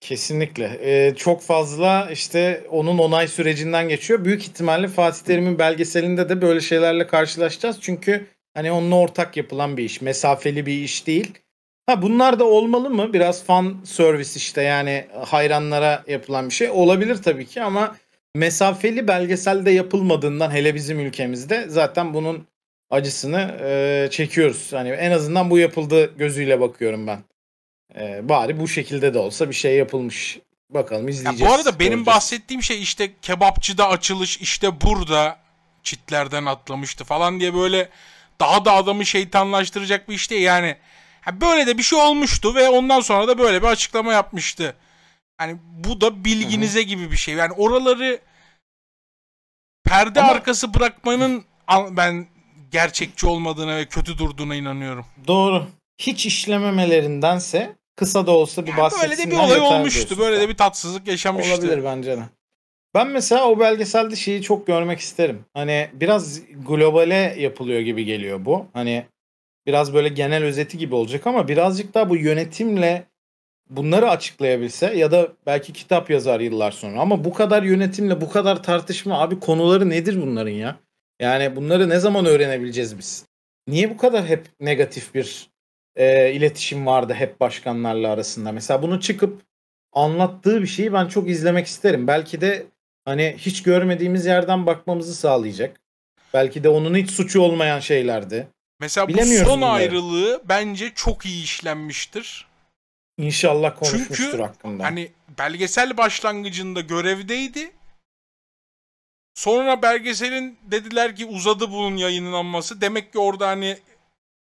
Kesinlikle. Ee, çok fazla işte onun onay sürecinden geçiyor. Büyük ihtimalle Fatih Terim'in belgeselinde de böyle şeylerle karşılaşacağız. Çünkü hani onunla ortak yapılan bir iş. Mesafeli bir iş değil. Ha bunlar da olmalı mı? Biraz fan servis işte yani hayranlara yapılan bir şey. Olabilir tabii ki ama mesafeli belgeselde yapılmadığından hele bizim ülkemizde zaten bunun acısını e, çekiyoruz. Hani en azından bu yapıldı gözüyle bakıyorum ben. E, bari bu şekilde de olsa bir şey yapılmış. Bakalım izleyeceğiz. Ya bu arada benim göreceğiz. bahsettiğim şey işte kebapçıda açılış işte burada çitlerden atlamıştı falan diye böyle daha da adamı şeytanlaştıracak bir işte yani. Ha böyle de bir şey olmuştu ve ondan sonra da böyle bir açıklama yapmıştı. Yani bu da bilginize Hı-hı. gibi bir şey. Yani oraları perde Ama... arkası bırakmanın ben gerçekçi olmadığına ve kötü durduğuna inanıyorum. Doğru. Hiç işlememelerindense kısa da olsa bir yani bahsetsinler. Böyle de bir olay olmuştu. Böyle de bir tatsızlık yaşamıştı. Olabilir bence de. Ben mesela o belgeselde şeyi çok görmek isterim. Hani biraz globale yapılıyor gibi geliyor bu. Hani biraz böyle genel özeti gibi olacak ama birazcık daha bu yönetimle bunları açıklayabilse ya da belki kitap yazar yıllar sonra ama bu kadar yönetimle bu kadar tartışma abi konuları nedir bunların ya? Yani bunları ne zaman öğrenebileceğiz biz? Niye bu kadar hep negatif bir e, iletişim vardı hep başkanlarla arasında? Mesela bunu çıkıp anlattığı bir şeyi ben çok izlemek isterim. Belki de hani hiç görmediğimiz yerden bakmamızı sağlayacak. Belki de onun hiç suçu olmayan şeylerdi. Mesela bu son bunları. ayrılığı bence çok iyi işlenmiştir. İnşallah konuşmuştur Çünkü, hakkında. Hani belgesel başlangıcında görevdeydi. Sonra belgeselin dediler ki uzadı bunun yayınlanması. Demek ki orada hani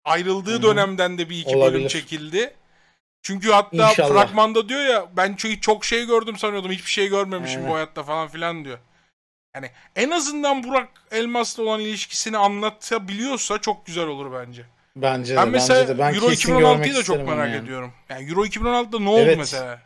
ayrıldığı Hı-hı. dönemden de bir iki Olabilir. bölüm çekildi. Çünkü hatta İnşallah. fragmanda diyor ya ben çok, çok şey gördüm sanıyordum. Hiçbir şey görmemişim evet. bu hayatta falan filan diyor. Yani en azından Burak Elmas'la olan ilişkisini anlatabiliyorsa çok güzel olur bence. Bence de. Ben mesela bence de. Ben Euro 2016'yı da çok merak yani. ediyorum. Yani Euro 2016'da ne oldu mesela?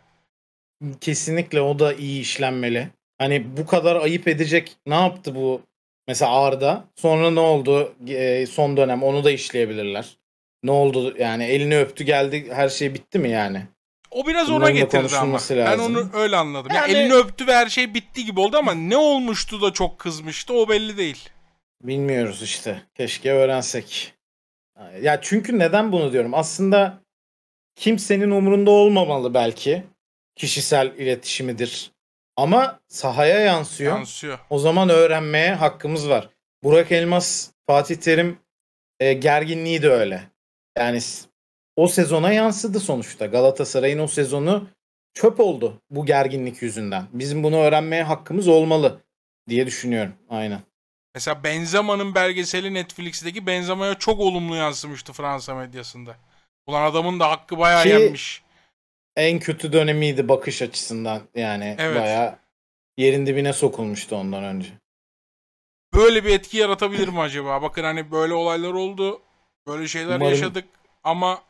Kesinlikle o da iyi işlenmeli. Hani bu kadar ayıp edecek ne yaptı bu mesela Arda? Sonra ne oldu e, son dönem? Onu da işleyebilirler. Ne oldu yani elini öptü geldi her şey bitti mi yani? O biraz ona getirdi ama. Lazım. Ben onu öyle anladım. Yani... yani elini öptü ve her şey bitti gibi oldu ama ne olmuştu da çok kızmıştı o belli değil. Bilmiyoruz işte. Keşke öğrensek. Ya çünkü neden bunu diyorum? Aslında kimsenin umurunda olmamalı belki. Kişisel iletişimidir. Ama sahaya yansıyor. Yansıyor. O zaman öğrenmeye hakkımız var. Burak Elmas, Fatih Terim e, gerginliği de öyle. Yani o sezona yansıdı sonuçta. Galatasaray'ın o sezonu çöp oldu bu gerginlik yüzünden. Bizim bunu öğrenmeye hakkımız olmalı diye düşünüyorum. Aynen. Mesela Benzema'nın belgeseli Netflix'teki Benzema'ya çok olumlu yansımıştı Fransa medyasında. Ulan adamın da hakkı bayağı Ki, yenmiş. En kötü dönemiydi bakış açısından yani evet. bayağı yerin dibine sokulmuştu ondan önce. Böyle bir etki yaratabilir mi acaba? Bakın hani böyle olaylar oldu. Böyle şeyler Umarım. yaşadık ama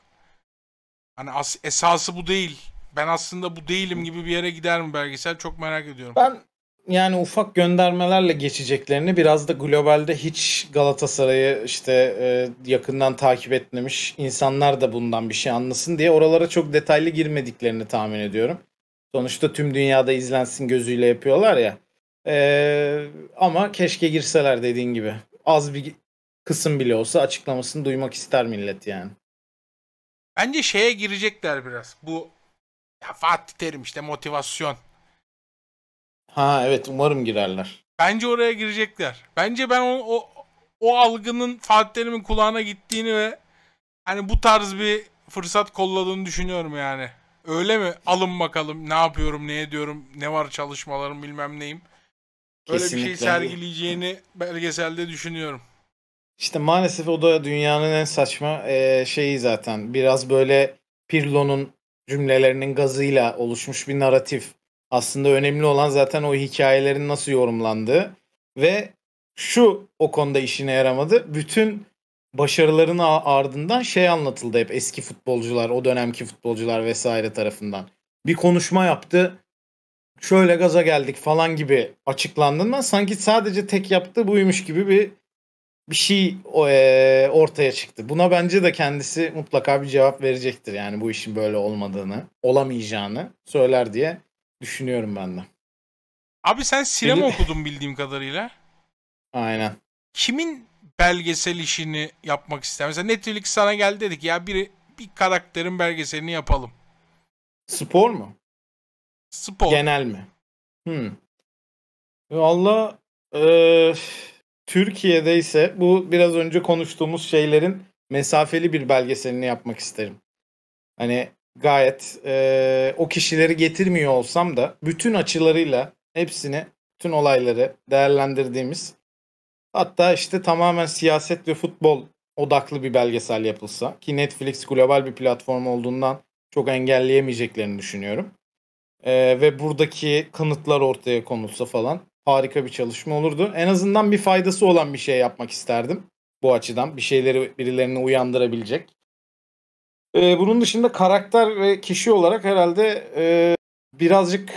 hani as- esası bu değil. Ben aslında bu değilim gibi bir yere gider mi belgesel çok merak ediyorum. Ben yani ufak göndermelerle geçeceklerini biraz da globalde hiç Galatasaray'ı işte e, yakından takip etmemiş insanlar da bundan bir şey anlasın diye oralara çok detaylı girmediklerini tahmin ediyorum. Sonuçta tüm dünyada izlensin gözüyle yapıyorlar ya. E, ama keşke girseler dediğin gibi. Az bir kısım bile olsa açıklamasını duymak ister millet yani. Bence şeye girecekler biraz. Bu ya Fatih Terim işte motivasyon Ha evet umarım girerler. Bence oraya girecekler. Bence ben o, o, o algının Fatihlerimin kulağına gittiğini ve hani bu tarz bir fırsat kolladığını düşünüyorum yani. Öyle mi? Alın bakalım ne yapıyorum, ne ediyorum, ne var çalışmalarım bilmem neyim. Öyle Kesinlikle. bir şey sergileyeceğini belgeselde düşünüyorum. İşte maalesef o da dünyanın en saçma e, şeyi zaten. Biraz böyle Pirlo'nun cümlelerinin gazıyla oluşmuş bir naratif. Aslında önemli olan zaten o hikayelerin nasıl yorumlandığı ve şu o konuda işine yaramadı. Bütün başarılarının ardından şey anlatıldı hep eski futbolcular, o dönemki futbolcular vesaire tarafından. Bir konuşma yaptı. Şöyle gaza geldik falan gibi açıklandığından sanki sadece tek yaptığı buymuş gibi bir bir şey e, ortaya çıktı. Buna bence de kendisi mutlaka bir cevap verecektir. Yani bu işin böyle olmadığını, olamayacağını söyler diye Düşünüyorum ben de. Abi sen sinema Benim... okudun bildiğim kadarıyla. Aynen. Kimin belgesel işini yapmak ister? Mesela Netflix sana geldi dedik ya bir, bir karakterin belgeselini yapalım. Spor mu? Spor. Genel mi? Hmm. Valla e, Türkiye'de ise bu biraz önce konuştuğumuz şeylerin mesafeli bir belgeselini yapmak isterim. Hani gayet e, o kişileri getirmiyor olsam da bütün açılarıyla hepsini, bütün olayları değerlendirdiğimiz hatta işte tamamen siyaset ve futbol odaklı bir belgesel yapılsa ki Netflix global bir platform olduğundan çok engelleyemeyeceklerini düşünüyorum. E, ve buradaki kanıtlar ortaya konulsa falan harika bir çalışma olurdu. En azından bir faydası olan bir şey yapmak isterdim bu açıdan. Bir şeyleri birilerini uyandırabilecek. E, bunun dışında karakter ve kişi olarak herhalde e, birazcık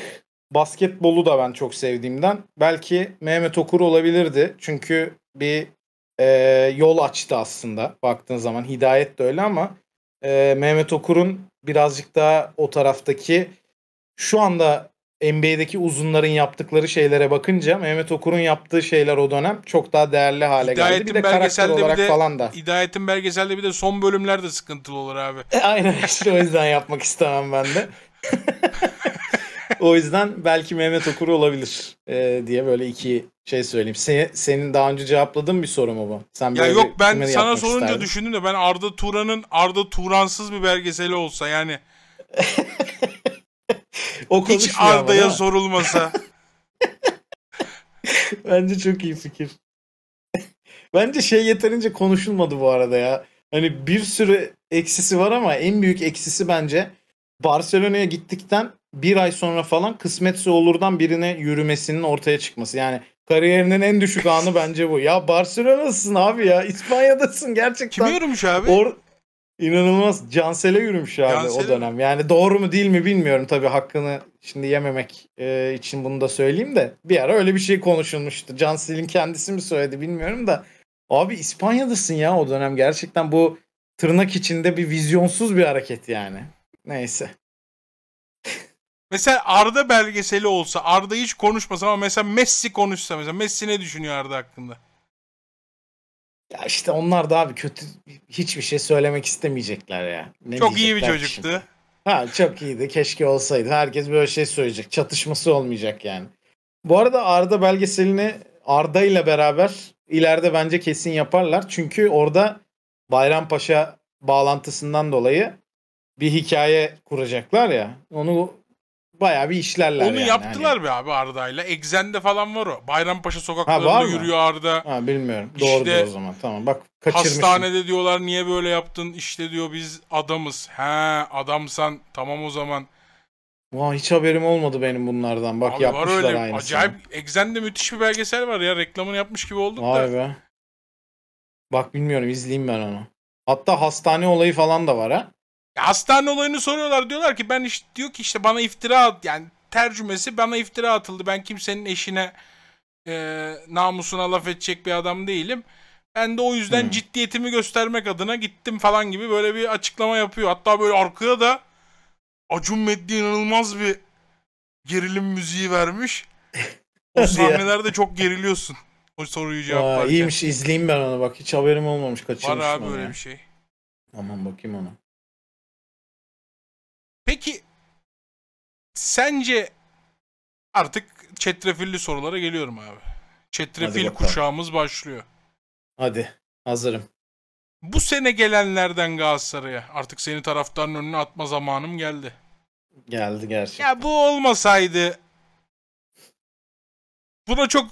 basketbolu da ben çok sevdiğimden. Belki Mehmet Okur olabilirdi. Çünkü bir e, yol açtı aslında baktığın zaman. Hidayet de öyle ama e, Mehmet Okur'un birazcık daha o taraftaki şu anda NBA'deki uzunların yaptıkları şeylere bakınca Mehmet Okur'un yaptığı şeyler o dönem çok daha değerli hale İddia geldi. Bir de karakter olarak de, falan da. İdayetin belgeselde bir de son bölümler de sıkıntılı olur abi. E, aynen işte o yüzden yapmak istemem ben de. [laughs] o yüzden belki Mehmet Okur olabilir e, diye böyle iki şey söyleyeyim. Sen, senin daha önce cevapladığın bir soru mu bu? Sen ya yok ben sana sorunca isterdin. düşündüm de ben Arda Turan'ın Arda Turansız bir belgeseli olsa yani [laughs] o Hiç Arda'ya sorulmasa. [laughs] Bence çok iyi fikir. Bence şey yeterince konuşulmadı bu arada ya. Hani bir sürü eksisi var ama en büyük eksisi bence Barcelona'ya gittikten bir ay sonra falan kısmetse olurdan birine yürümesinin ortaya çıkması. Yani kariyerinin en düşük anı bence bu. Ya Barcelona'sın abi ya. İspanya'dasın gerçekten. Kim yürümüş abi? Or inanılmaz cansele yürümüş abi cansele... o dönem. Yani doğru mu değil mi bilmiyorum tabii hakkını şimdi yememek e, için bunu da söyleyeyim de. Bir ara öyle bir şey konuşulmuştu. Cansel'in kendisi mi söyledi bilmiyorum da. Abi İspanya'dasın ya o dönem gerçekten bu tırnak içinde bir vizyonsuz bir hareket yani. Neyse. Mesela Arda belgeseli olsa, Arda hiç konuşmasa ama mesela Messi konuşsa mesela Messi ne düşünüyor Arda hakkında? Ya işte onlar da abi kötü hiçbir şey söylemek istemeyecekler ya. Ne çok iyi bir çocuktu. Şimdi? Ha çok iyiydi. Keşke olsaydı. Herkes böyle şey söyleyecek. Çatışması olmayacak yani. Bu arada Arda belgeselini Arda ile beraber ileride bence kesin yaparlar. Çünkü orada Bayrampaşa bağlantısından dolayı bir hikaye kuracaklar ya. Onu bayağı bir işlerler Onu yani. yaptılar hani. be abi Arda'yla. Exen'de falan var o. Bayrampaşa sokaklarında ha, yürüyor Arda. Ha bilmiyorum. Doğrudur işte, o zaman. Tamam bak kaçırmışım. Hastanede diyorlar niye böyle yaptın? İşte diyor biz adamız. He adamsan tamam o zaman. Vay hiç haberim olmadı benim bunlardan. Bak Abi yapmışlar var öyle. aynısını. Acayip Exen'de müthiş bir belgesel var ya. Reklamını yapmış gibi olduk Vay da. Be. Bak bilmiyorum izleyeyim ben onu. Hatta hastane olayı falan da var ha. Hastane olayını soruyorlar diyorlar ki ben işte diyor ki işte bana iftira yani tercümesi bana iftira atıldı. Ben kimsenin eşine e, namusuna laf edecek bir adam değilim. Ben de o yüzden hmm. ciddiyetimi göstermek adına gittim falan gibi böyle bir açıklama yapıyor. Hatta böyle arkaya da Acun Medli inanılmaz bir gerilim müziği vermiş. [laughs] O sahnelerde çok geriliyorsun. O soruyu cevaplarken. iyiymiş izleyeyim ben onu bak. Hiç haberim olmamış kaçırmışım. Var abi böyle bir şey. Aman bakayım ona. Peki sence artık çetrefilli sorulara geliyorum abi. Çetrefil kuşağımız başlıyor. Hadi hazırım. Bu sene gelenlerden Galatasaray'a artık seni taraftarın önüne atma zamanım geldi. Geldi gerçekten. Ya bu olmasaydı buna çok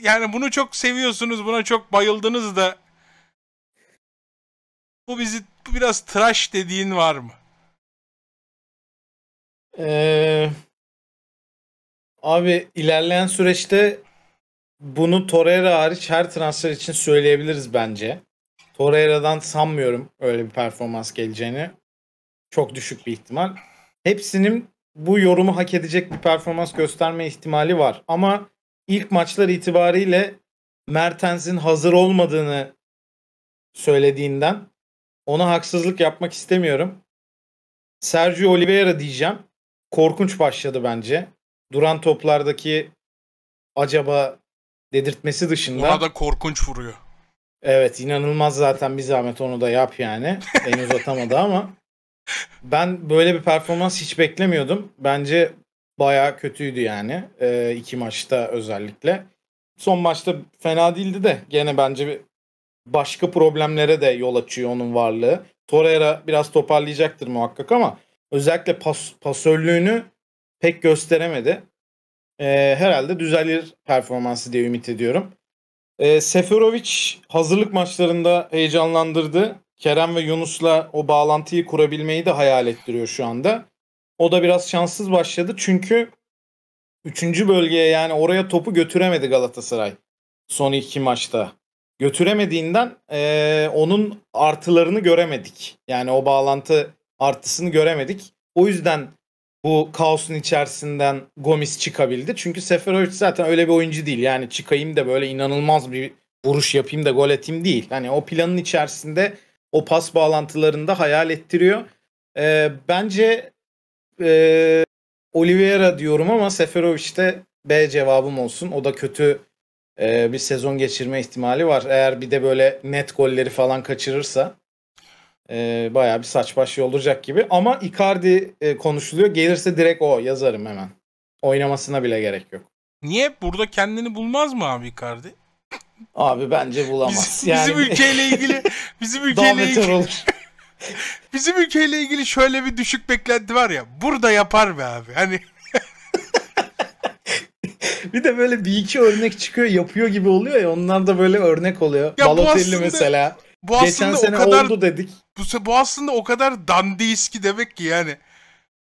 yani bunu çok seviyorsunuz, buna çok bayıldınız da bu bizi bu biraz tıraş dediğin var mı? Ee, abi ilerleyen süreçte bunu Torreira hariç her transfer için söyleyebiliriz bence. Torreira'dan sanmıyorum öyle bir performans geleceğini. Çok düşük bir ihtimal. Hepsinin bu yorumu hak edecek bir performans gösterme ihtimali var. Ama ilk maçlar itibariyle Mertens'in hazır olmadığını söylediğinden ona haksızlık yapmak istemiyorum. Sergio Oliveira diyeceğim korkunç başladı bence. Duran toplardaki acaba dedirtmesi dışında. Ona da korkunç vuruyor. Evet inanılmaz zaten bir zahmet onu da yap yani. Henüz [laughs] atamadı ama ben böyle bir performans hiç beklemiyordum. Bence baya kötüydü yani e, iki maçta özellikle. Son maçta fena değildi de gene bence bir başka problemlere de yol açıyor onun varlığı. Torreira biraz toparlayacaktır muhakkak ama özellikle pas, pasörlüğünü pek gösteremedi. E, herhalde düzelir performansı diye ümit ediyorum. E, Seferovic hazırlık maçlarında heyecanlandırdı. Kerem ve Yunus'la o bağlantıyı kurabilmeyi de hayal ettiriyor şu anda. O da biraz şanssız başladı çünkü 3. bölgeye yani oraya topu götüremedi Galatasaray son iki maçta. Götüremediğinden e, onun artılarını göremedik. Yani o bağlantı artısını göremedik. O yüzden bu kaosun içerisinden Gomis çıkabildi. Çünkü Seferovic zaten öyle bir oyuncu değil. Yani çıkayım da böyle inanılmaz bir vuruş yapayım da gol atayım değil. Hani o planın içerisinde o pas bağlantılarında hayal ettiriyor. Ee, bence e, Oliveira diyorum ama Seferovic'te B cevabım olsun. O da kötü e, bir sezon geçirme ihtimali var. Eğer bir de böyle net golleri falan kaçırırsa e, bayağı bir saç baş olacak gibi. Ama Icardi e, konuşuluyor. Gelirse direkt o yazarım hemen. Oynamasına bile gerek yok. Niye? Burada kendini bulmaz mı abi Icardi? Abi bence bulamaz. Biz, yani... Bizim ülkeyle [laughs] ilgili bizim ülkeyle ilgili olur. [laughs] bizim ülkeyle ilgili şöyle bir düşük beklenti var ya. Burada yapar be abi. Hani [laughs] bir de böyle bir iki örnek çıkıyor yapıyor gibi oluyor ya onlar da böyle örnek oluyor. Ya Balotelli aslında, mesela. Bu aslında Geçen sene o kadar oldu dedik. Bu, bu aslında o kadar dandiski demek ki yani.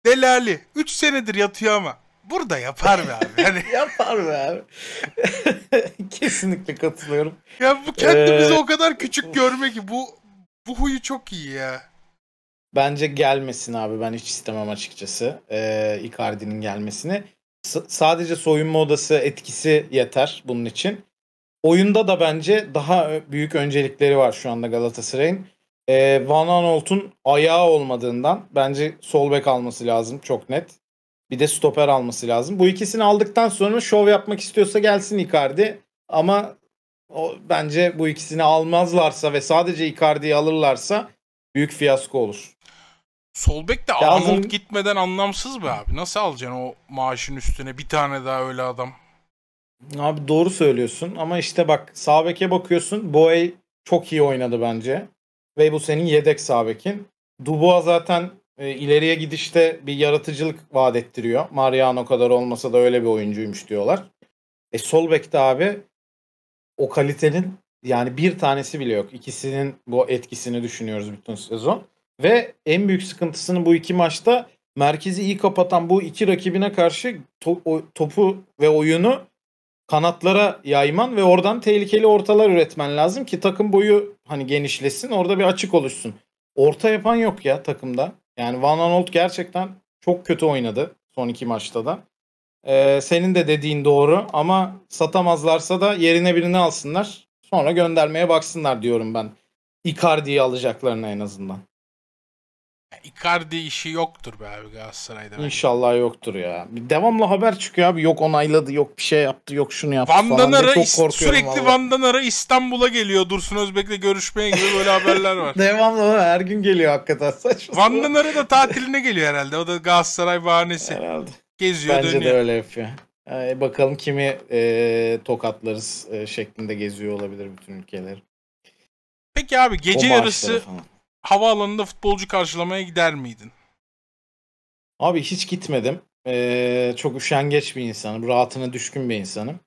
Delali 3 senedir yatıyor ama burada yapar mı abi. Yani... [laughs] yapar mı abi. [laughs] Kesinlikle katılıyorum. Ya bu kendimizi ee... o kadar küçük görme ki bu bu huyu çok iyi ya. Bence gelmesin abi ben hiç istemem açıkçası ee, Icardi'nin gelmesini. S- sadece soyunma odası etkisi yeter bunun için. Oyunda da bence daha büyük öncelikleri var şu anda Galatasaray'ın. E, Van Aanholt'un ayağı olmadığından bence sol bek alması lazım çok net. Bir de stoper alması lazım. Bu ikisini aldıktan sonra şov yapmak istiyorsa gelsin Icardi. Ama o, bence bu ikisini almazlarsa ve sadece Icardi'yi alırlarsa büyük fiyasko olur. Sol bek de Arnold gitmeden anlamsız be abi. Nasıl alacaksın o maaşın üstüne bir tane daha öyle adam? Abi doğru söylüyorsun ama işte bak sağ beke bakıyorsun. Boey çok iyi oynadı bence. Ve bu senin yedek sağ bekin. Dubois zaten e, ileriye gidişte bir yaratıcılık vaat ettiriyor. Mariano kadar olmasa da öyle bir oyuncuymuş diyorlar. E sol bekte abi o kalitenin yani bir tanesi bile yok. İkisinin bu etkisini düşünüyoruz bütün sezon. Ve en büyük sıkıntısını bu iki maçta merkezi iyi kapatan bu iki rakibine karşı to- topu ve oyunu kanatlara yayman ve oradan tehlikeli ortalar üretmen lazım ki takım boyu hani genişlesin orada bir açık oluşsun. Orta yapan yok ya takımda. Yani Van Aanholt gerçekten çok kötü oynadı son iki maçta da. Ee, senin de dediğin doğru ama satamazlarsa da yerine birini alsınlar. Sonra göndermeye baksınlar diyorum ben. Icardi'yi alacaklarına en azından. Icardi işi yoktur be abi Galatasaray'da. Bence. İnşallah yoktur ya. Devamlı haber çıkıyor abi. Yok onayladı, yok bir şey yaptı, yok şunu yaptı Van falan. Ara, çok korkuyorum sürekli vallahi. İstanbul'a geliyor. Dursun Özbek'le görüşmeye gibi böyle haberler var. [laughs] Devamlı her gün geliyor hakikaten [laughs] saçma. Van Danara da tatiline geliyor herhalde. O da Galatasaray bahanesi. Herhalde. Geziyor Bence dönüyor. Bence de öyle yapıyor. Yani e, bakalım kimi e, tokatlarız e, şeklinde geziyor olabilir bütün ülkeler. Peki abi gece yarısı falan havaalanında futbolcu karşılamaya gider miydin? Abi hiç gitmedim. Ee, çok üşengeç bir insanım. Rahatına düşkün bir insanım.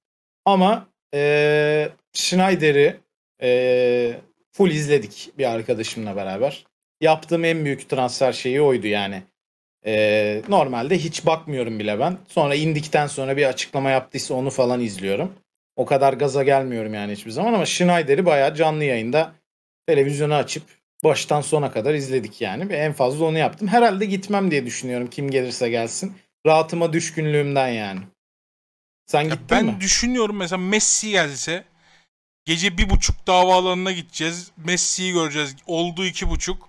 Ama e, Schneider'i e, full izledik bir arkadaşımla beraber. Yaptığım en büyük transfer şeyi oydu yani. E, normalde hiç bakmıyorum bile ben. Sonra indikten sonra bir açıklama yaptıysa onu falan izliyorum. O kadar gaza gelmiyorum yani hiçbir zaman ama Schneider'i bayağı canlı yayında televizyonu açıp baştan sona kadar izledik yani. Ve en fazla onu yaptım. Herhalde gitmem diye düşünüyorum kim gelirse gelsin. Rahatıma düşkünlüğümden yani. Sen ya gittin ben mi? Ben düşünüyorum mesela Messi gelse gece bir buçuk dava alanına gideceğiz. Messi'yi göreceğiz. Oldu iki buçuk.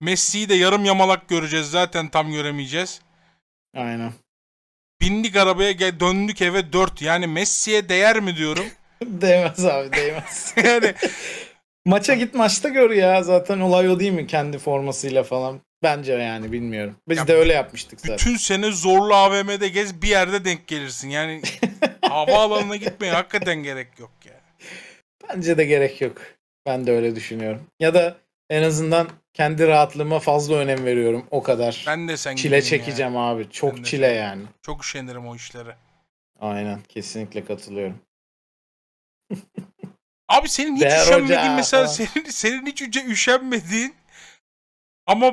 Messi'yi de yarım yamalak göreceğiz. Zaten tam göremeyeceğiz. Aynen. Bindik arabaya gel döndük eve dört. Yani Messi'ye değer mi diyorum? [laughs] değmez abi değmez. [laughs] yani [laughs] Maça git maçta gör ya zaten olay o değil mi kendi formasıyla falan. Bence yani bilmiyorum. Biz Ya de öyle yapmıştık zaten. Bütün sene zorlu AVM'de gez bir yerde denk gelirsin. Yani [laughs] havaalanına gitmeye hakikaten gerek yok ya. Bence de gerek yok. Ben de öyle düşünüyorum. Ya da en azından kendi rahatlığıma fazla önem veriyorum. O kadar. Ben de sen çile gibiyim ya. çekeceğim abi. Çok Ben çile yani. Çok üşenirim o işlere. Aynen. Kesinlikle katılıyorum. [laughs] Abi senin hiç Değer üşenmediğin hoca. mesela senin, senin hiç önce üşenmediğin ama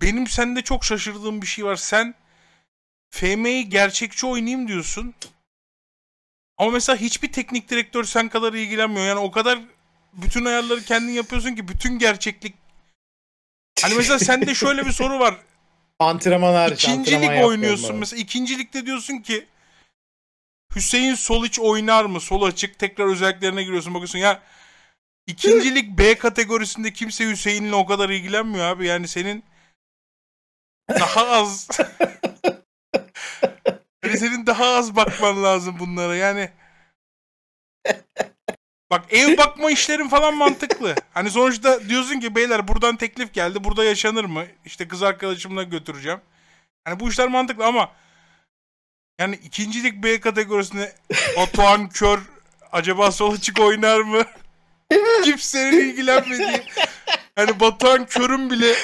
benim sende çok şaşırdığım bir şey var. Sen FM'yi gerçekçi oynayayım diyorsun. Ama mesela hiçbir teknik direktör sen kadar ilgilenmiyor. Yani o kadar bütün ayarları kendin yapıyorsun ki bütün gerçeklik. Hani mesela sende şöyle bir soru var. [laughs] Antrenman hariç. İkincilik antrenman oynuyorsun mesela. ikincilikte diyorsun ki Hüseyin sol iç oynar mı? Sol açık. Tekrar özelliklerine giriyorsun bakıyorsun ya ikincilik B kategorisinde kimse Hüseyin'le o kadar ilgilenmiyor abi. Yani senin daha az [laughs] yani senin daha az bakman lazım bunlara. Yani Bak ev bakma işlerin falan mantıklı. Hani sonuçta diyorsun ki beyler buradan teklif geldi. Burada yaşanır mı? İşte kız arkadaşımla götüreceğim. Hani bu işler mantıklı ama yani ikincilik B kategorisinde Batuhan Kör acaba sol açık oynar mı? [laughs] Kimsenin ilgilenmediği. Yani Batuhan Kör'ün bile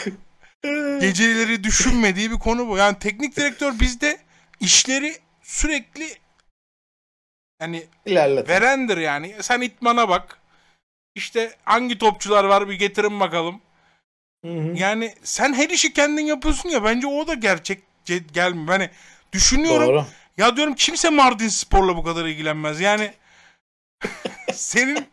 geceleri düşünmediği bir konu bu. Yani teknik direktör bizde işleri sürekli yani İlerletin. verendir yani. Sen itmana bak. İşte hangi topçular var bir getirin bakalım. Hı hı. Yani sen her işi kendin yapıyorsun ya bence o da gerçek gelmiyor. Hani Düşünüyorum. Doğru. Ya diyorum kimse Mardin Spor'la bu kadar ilgilenmez. Yani [laughs] senin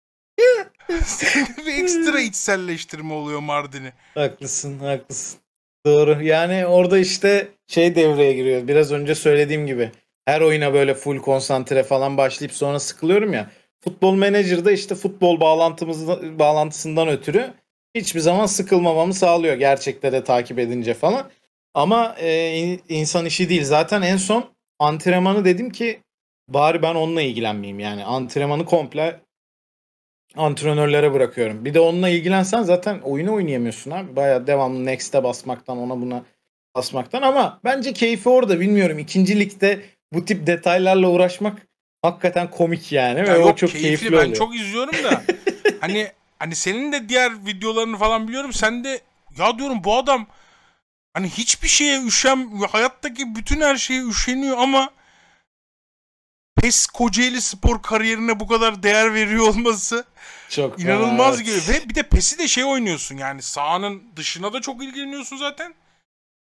[laughs] senin bir ekstra içselleştirme oluyor Mardin'i. Haklısın, haklısın. Doğru. Yani orada işte şey devreye giriyor. Biraz önce söylediğim gibi. Her oyuna böyle full konsantre falan başlayıp sonra sıkılıyorum ya. Futbol Manager'da işte futbol bağlantımız bağlantısından ötürü hiçbir zaman sıkılmamamı sağlıyor gerçekte de takip edince falan. Ama e, insan işi değil. Zaten en son antrenmanı dedim ki bari ben onunla ilgilenmeyeyim. Yani antrenmanı komple antrenörlere bırakıyorum. Bir de onunla ilgilensen zaten oyunu oynayamıyorsun abi. Baya devamlı next'e basmaktan ona buna basmaktan ama bence keyfi orada bilmiyorum. İkinci ligde bu tip detaylarla uğraşmak hakikaten komik yani. Ya Ve yok, o çok keyifli, keyifli oluyor. Ben çok izliyorum da [laughs] hani hani senin de diğer videolarını falan biliyorum. Sen de ya diyorum bu adam Hani hiçbir şeye üşen, hayattaki bütün her şeye üşeniyor ama PES Kocaeli spor kariyerine bu kadar değer veriyor olması çok inanılmaz evet. geliyor. Ve bir de PES'i de şey oynuyorsun yani sahanın dışına da çok ilgileniyorsun zaten.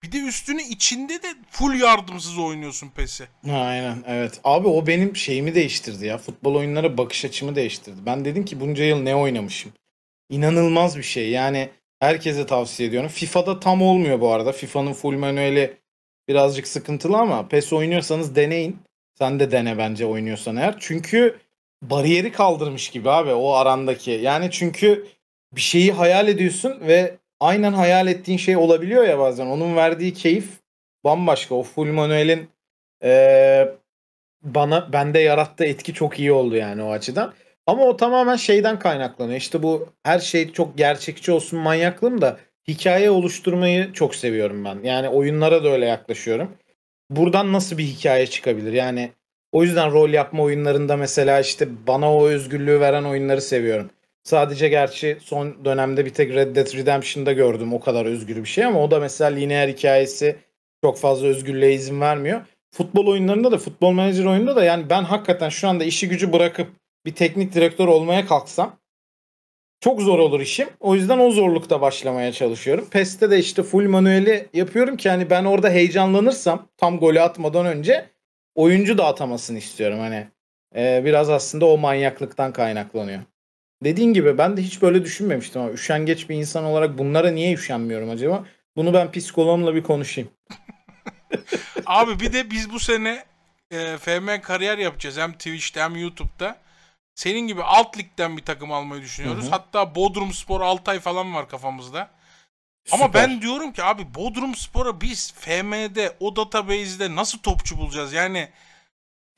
Bir de üstünü içinde de full yardımsız oynuyorsun PES'i. Aynen evet. Abi o benim şeyimi değiştirdi ya. Futbol oyunlara bakış açımı değiştirdi. Ben dedim ki bunca yıl ne oynamışım. İnanılmaz bir şey yani Herkese tavsiye ediyorum. FIFA'da tam olmuyor bu arada. FIFA'nın full manueli birazcık sıkıntılı ama PES oynuyorsanız deneyin. Sen de dene bence oynuyorsan eğer. Çünkü bariyeri kaldırmış gibi abi o arandaki. Yani çünkü bir şeyi hayal ediyorsun ve aynen hayal ettiğin şey olabiliyor ya bazen. Onun verdiği keyif bambaşka. O full manuelin ee, bana bende yarattığı etki çok iyi oldu yani o açıdan. Ama o tamamen şeyden kaynaklanıyor. İşte bu her şey çok gerçekçi olsun manyaklığım da hikaye oluşturmayı çok seviyorum ben. Yani oyunlara da öyle yaklaşıyorum. Buradan nasıl bir hikaye çıkabilir? Yani o yüzden rol yapma oyunlarında mesela işte bana o özgürlüğü veren oyunları seviyorum. Sadece gerçi son dönemde bir tek Red Dead Redemption'da gördüm o kadar özgür bir şey ama o da mesela lineer hikayesi çok fazla özgürlüğe izin vermiyor. Futbol oyunlarında da futbol menajer oyununda da yani ben hakikaten şu anda işi gücü bırakıp bir teknik direktör olmaya kalksam çok zor olur işim. O yüzden o zorlukta başlamaya çalışıyorum. PES'te de işte full manueli yapıyorum ki hani ben orada heyecanlanırsam tam golü atmadan önce oyuncu da atamasını istiyorum. Hani e, biraz aslında o manyaklıktan kaynaklanıyor. Dediğin gibi ben de hiç böyle düşünmemiştim ama üşengeç bir insan olarak bunlara niye üşenmiyorum acaba? Bunu ben psikologumla bir konuşayım. [laughs] Abi bir de biz bu sene e, FM kariyer yapacağız. Hem Twitch'te hem YouTube'da. Senin gibi alt ligden bir takım almayı düşünüyoruz. Hı hı. Hatta Bodrum Spor, Altay falan var kafamızda. Süper. Ama ben diyorum ki abi Bodrum Spor'a biz FM'de o database'de nasıl topçu bulacağız? Yani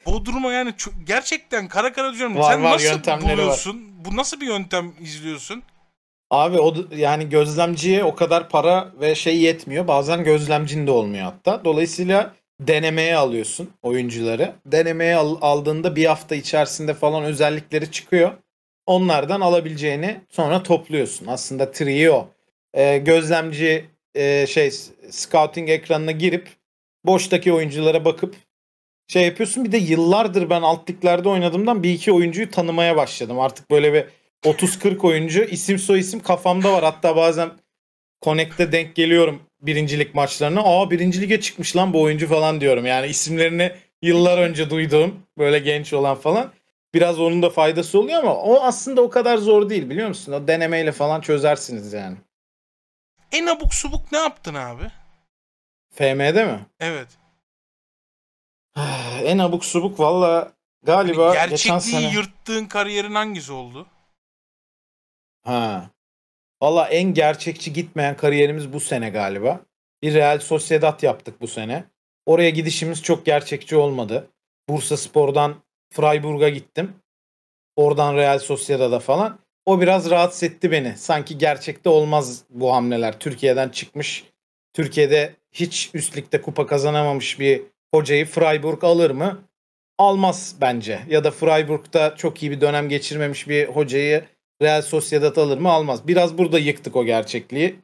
Bodrum'a yani gerçekten kara kara diyorum. Var, Sen var, nasıl buluyorsun? Var. Bu nasıl bir yöntem izliyorsun? Abi o yani gözlemciye o kadar para ve şey yetmiyor. Bazen gözlemcin de olmuyor hatta. Dolayısıyla denemeye alıyorsun oyuncuları. Denemeye al- aldığında bir hafta içerisinde falan özellikleri çıkıyor. Onlardan alabileceğini sonra topluyorsun. Aslında trio e, gözlemci e, şey scouting ekranına girip boştaki oyunculara bakıp şey yapıyorsun. Bir de yıllardır ben alt liglerde oynadığımdan bir iki oyuncuyu tanımaya başladım. Artık böyle bir 30-40 oyuncu isim soy isim kafamda var. Hatta bazen Connect'te denk geliyorum birincilik maçlarına. Aa birinciliğe çıkmış lan bu oyuncu falan diyorum. Yani isimlerini yıllar önce duyduğum böyle genç olan falan. Biraz onun da faydası oluyor ama o aslında o kadar zor değil biliyor musun? O denemeyle falan çözersiniz yani. En abuk subuk ne yaptın abi? FM'de mi? Evet. Ah, en abuk subuk valla galiba yani geçen sene... yırttığın kariyerin hangisi oldu? Ha. Valla en gerçekçi gitmeyen kariyerimiz bu sene galiba. Bir Real Sociedad yaptık bu sene. Oraya gidişimiz çok gerçekçi olmadı. Bursa Spor'dan Freiburg'a gittim. Oradan Real Sociedad'a falan. O biraz rahatsız etti beni. Sanki gerçekte olmaz bu hamleler. Türkiye'den çıkmış, Türkiye'de hiç üstlükte kupa kazanamamış bir hocayı Freiburg alır mı? Almaz bence. Ya da Freiburg'da çok iyi bir dönem geçirmemiş bir hocayı Real Sociedad alır mı almaz. Biraz burada yıktık o gerçekliği.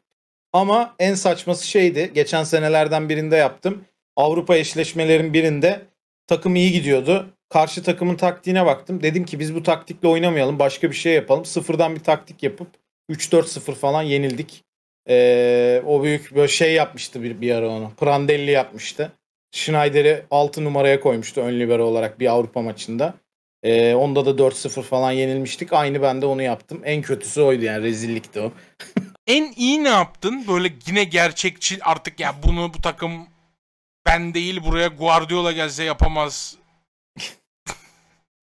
Ama en saçması şeydi. Geçen senelerden birinde yaptım. Avrupa eşleşmelerin birinde takım iyi gidiyordu. Karşı takımın taktiğine baktım. Dedim ki biz bu taktikle oynamayalım. Başka bir şey yapalım. Sıfırdan bir taktik yapıp 3-4-0 falan yenildik. Ee, o büyük bir şey yapmıştı bir, bir ara onu. Prandelli yapmıştı. Schneider'i 6 numaraya koymuştu ön libero olarak bir Avrupa maçında. Ee, onda da 4-0 falan yenilmiştik. Aynı ben de onu yaptım. En kötüsü oydu yani rezillikti o. [laughs] en iyi ne yaptın? Böyle yine gerçekçi artık ya bunu bu takım ben değil buraya Guardiola gelse yapamaz.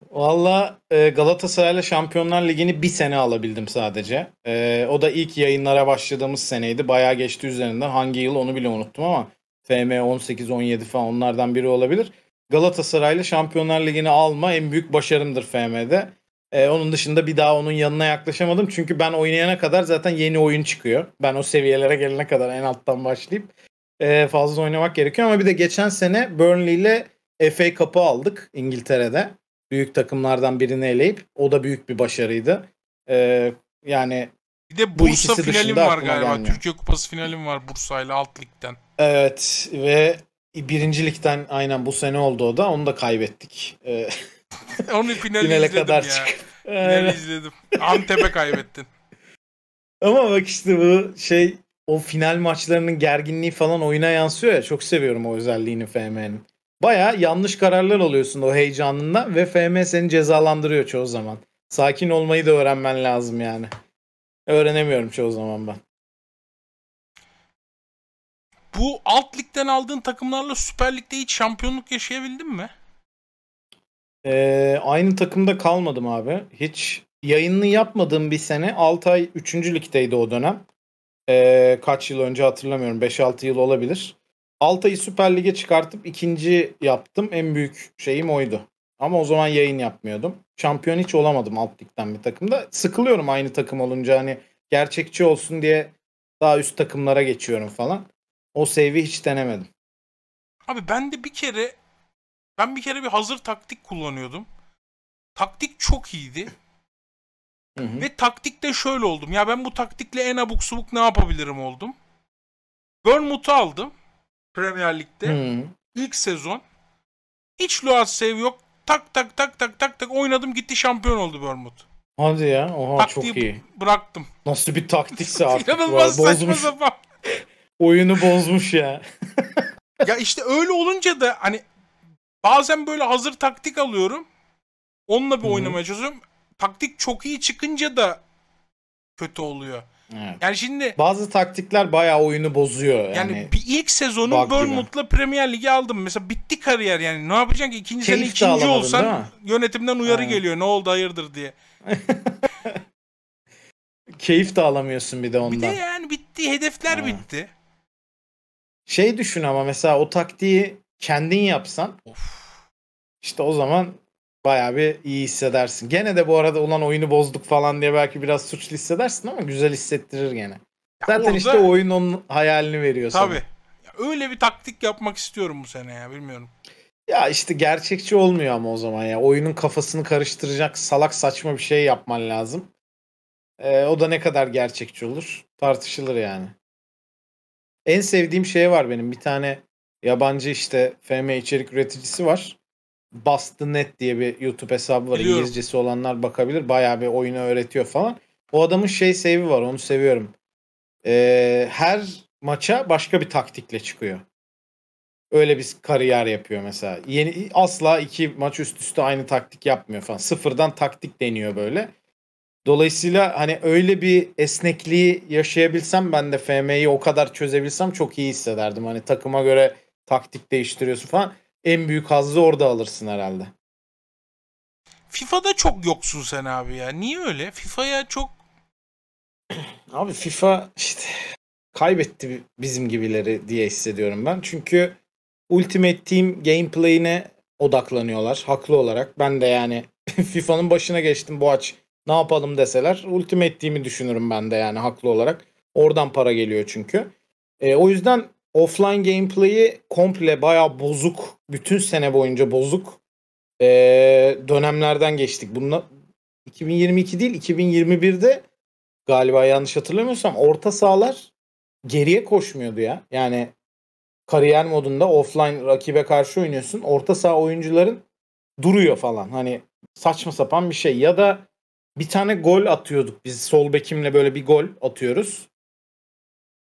[laughs] Valla e, Galatasaray'la Şampiyonlar Ligi'ni bir sene alabildim sadece. E, o da ilk yayınlara başladığımız seneydi. Bayağı geçti üzerinden. Hangi yıl onu bile unuttum ama FM 18-17 falan onlardan biri olabilir. Galatasaray'la Şampiyonlar Ligi'ni alma en büyük başarımdır FM'de. Ee, onun dışında bir daha onun yanına yaklaşamadım. Çünkü ben oynayana kadar zaten yeni oyun çıkıyor. Ben o seviyelere gelene kadar en alttan başlayıp e, fazla oynamak gerekiyor. Ama bir de geçen sene Burnley ile FA Cup'ı aldık İngiltere'de. Büyük takımlardan birini eleyip. O da büyük bir başarıydı. Ee, yani bir de Bursa bu finalim var galiba. Gelmiyor. Türkiye Kupası finalim var Bursa ile alt ligden. Evet ve e, birincilikten aynen bu sene oldu o da. Onu da kaybettik. E, [laughs] onu finali Finale izledim kadar ya. Finali izledim. Antep'e kaybettin. [laughs] Ama bak işte bu şey o final maçlarının gerginliği falan oyuna yansıyor ya. Çok seviyorum o özelliğini FM'nin. Baya yanlış kararlar alıyorsun o heyecanında ve FM seni cezalandırıyor çoğu zaman. Sakin olmayı da öğrenmen lazım yani. Öğrenemiyorum çoğu zaman ben bu alt ligden aldığın takımlarla Süper Lig'de hiç şampiyonluk yaşayabildin mi? Ee, aynı takımda kalmadım abi. Hiç yayınını yapmadığım bir sene 6 ay 3. ligdeydi o dönem. Ee, kaç yıl önce hatırlamıyorum. 5-6 yıl olabilir. Altay'ı Süper Lig'e çıkartıp ikinci yaptım. En büyük şeyim oydu. Ama o zaman yayın yapmıyordum. Şampiyon hiç olamadım alt ligden bir takımda. Sıkılıyorum aynı takım olunca hani gerçekçi olsun diye daha üst takımlara geçiyorum falan. O save'i hiç denemedim. Abi ben de bir kere ben bir kere bir hazır taktik kullanıyordum. Taktik çok iyiydi. Hı hı. Ve taktikte şöyle oldum. Ya ben bu taktikle en abuk subuk ne yapabilirim oldum. Bournemouth'u aldım. Premier Lig'de. Hı. İlk sezon. Hiç Luas sev yok. Tak tak tak tak tak tak oynadım gitti şampiyon oldu Bournemouth. Hadi ya. Oha Taktiği çok iyi. bıraktım. Nasıl bir taktikse [laughs] artık. İnanılmaz saçma [laughs] Oyunu bozmuş ya. [laughs] ya işte öyle olunca da hani bazen böyle hazır taktik alıyorum. Onunla bir Hı-hı. oynamaya çalışıyorum. Taktik çok iyi çıkınca da kötü oluyor. Evet. Yani şimdi bazı taktikler bayağı oyunu bozuyor. Yani, yani bir ilk sezonu Bournemouth'la Premier Lig'i aldım. Mesela bitti kariyer yani. Ne yapacaksın ki ikinci sene ikinci olsan yönetimden uyarı Aynen. geliyor. Ne oldu hayırdır diye. [laughs] Keyif de alamıyorsun bir de ondan. Bir de yani bitti. Hedefler ha. bitti. Şey düşün ama mesela o taktiği kendin yapsan of. işte o zaman baya bir iyi hissedersin. Gene de bu arada olan oyunu bozduk falan diye belki biraz suçlu hissedersin ama güzel hissettirir gene. Ya Zaten orada, işte oyun onun hayalini veriyor tabii. sana. Tabii. Öyle bir taktik yapmak istiyorum bu sene ya bilmiyorum. Ya işte gerçekçi olmuyor ama o zaman ya. Oyunun kafasını karıştıracak salak saçma bir şey yapman lazım. Ee, o da ne kadar gerçekçi olur tartışılır yani. En sevdiğim şey var benim. Bir tane yabancı işte FM içerik üreticisi var. Bastinet diye bir YouTube hesabı var. Biliyorum. İngilizcesi olanlar bakabilir. Bayağı bir oyunu öğretiyor falan. O adamın şey sevi var. Onu seviyorum. Ee, her maça başka bir taktikle çıkıyor. Öyle bir kariyer yapıyor mesela. Yeni asla iki maç üst üste aynı taktik yapmıyor falan. Sıfırdan taktik deniyor böyle. Dolayısıyla hani öyle bir esnekliği yaşayabilsem ben de FM'yi o kadar çözebilsem çok iyi hissederdim. Hani takıma göre taktik değiştiriyorsun falan. En büyük hazzı orada alırsın herhalde. FIFA'da çok yoksun sen abi ya. Niye öyle? FIFA'ya çok [clears throat] Abi FIFA işte kaybetti bizim gibileri diye hissediyorum ben. Çünkü Ultimate Team gameplay'ine odaklanıyorlar haklı olarak. Ben de yani [laughs] FIFA'nın başına geçtim bu aç ne yapalım deseler Ultimate Team'i düşünürüm ben de yani haklı olarak. Oradan para geliyor çünkü. E, o yüzden offline gameplay'i komple baya bozuk, bütün sene boyunca bozuk e, dönemlerden geçtik. Bunla 2022 değil 2021'de galiba yanlış hatırlamıyorsam orta sahalar geriye koşmuyordu ya. Yani kariyer modunda offline rakibe karşı oynuyorsun. Orta saha oyuncuların duruyor falan. Hani saçma sapan bir şey. Ya da bir tane gol atıyorduk biz. Sol bekimle böyle bir gol atıyoruz.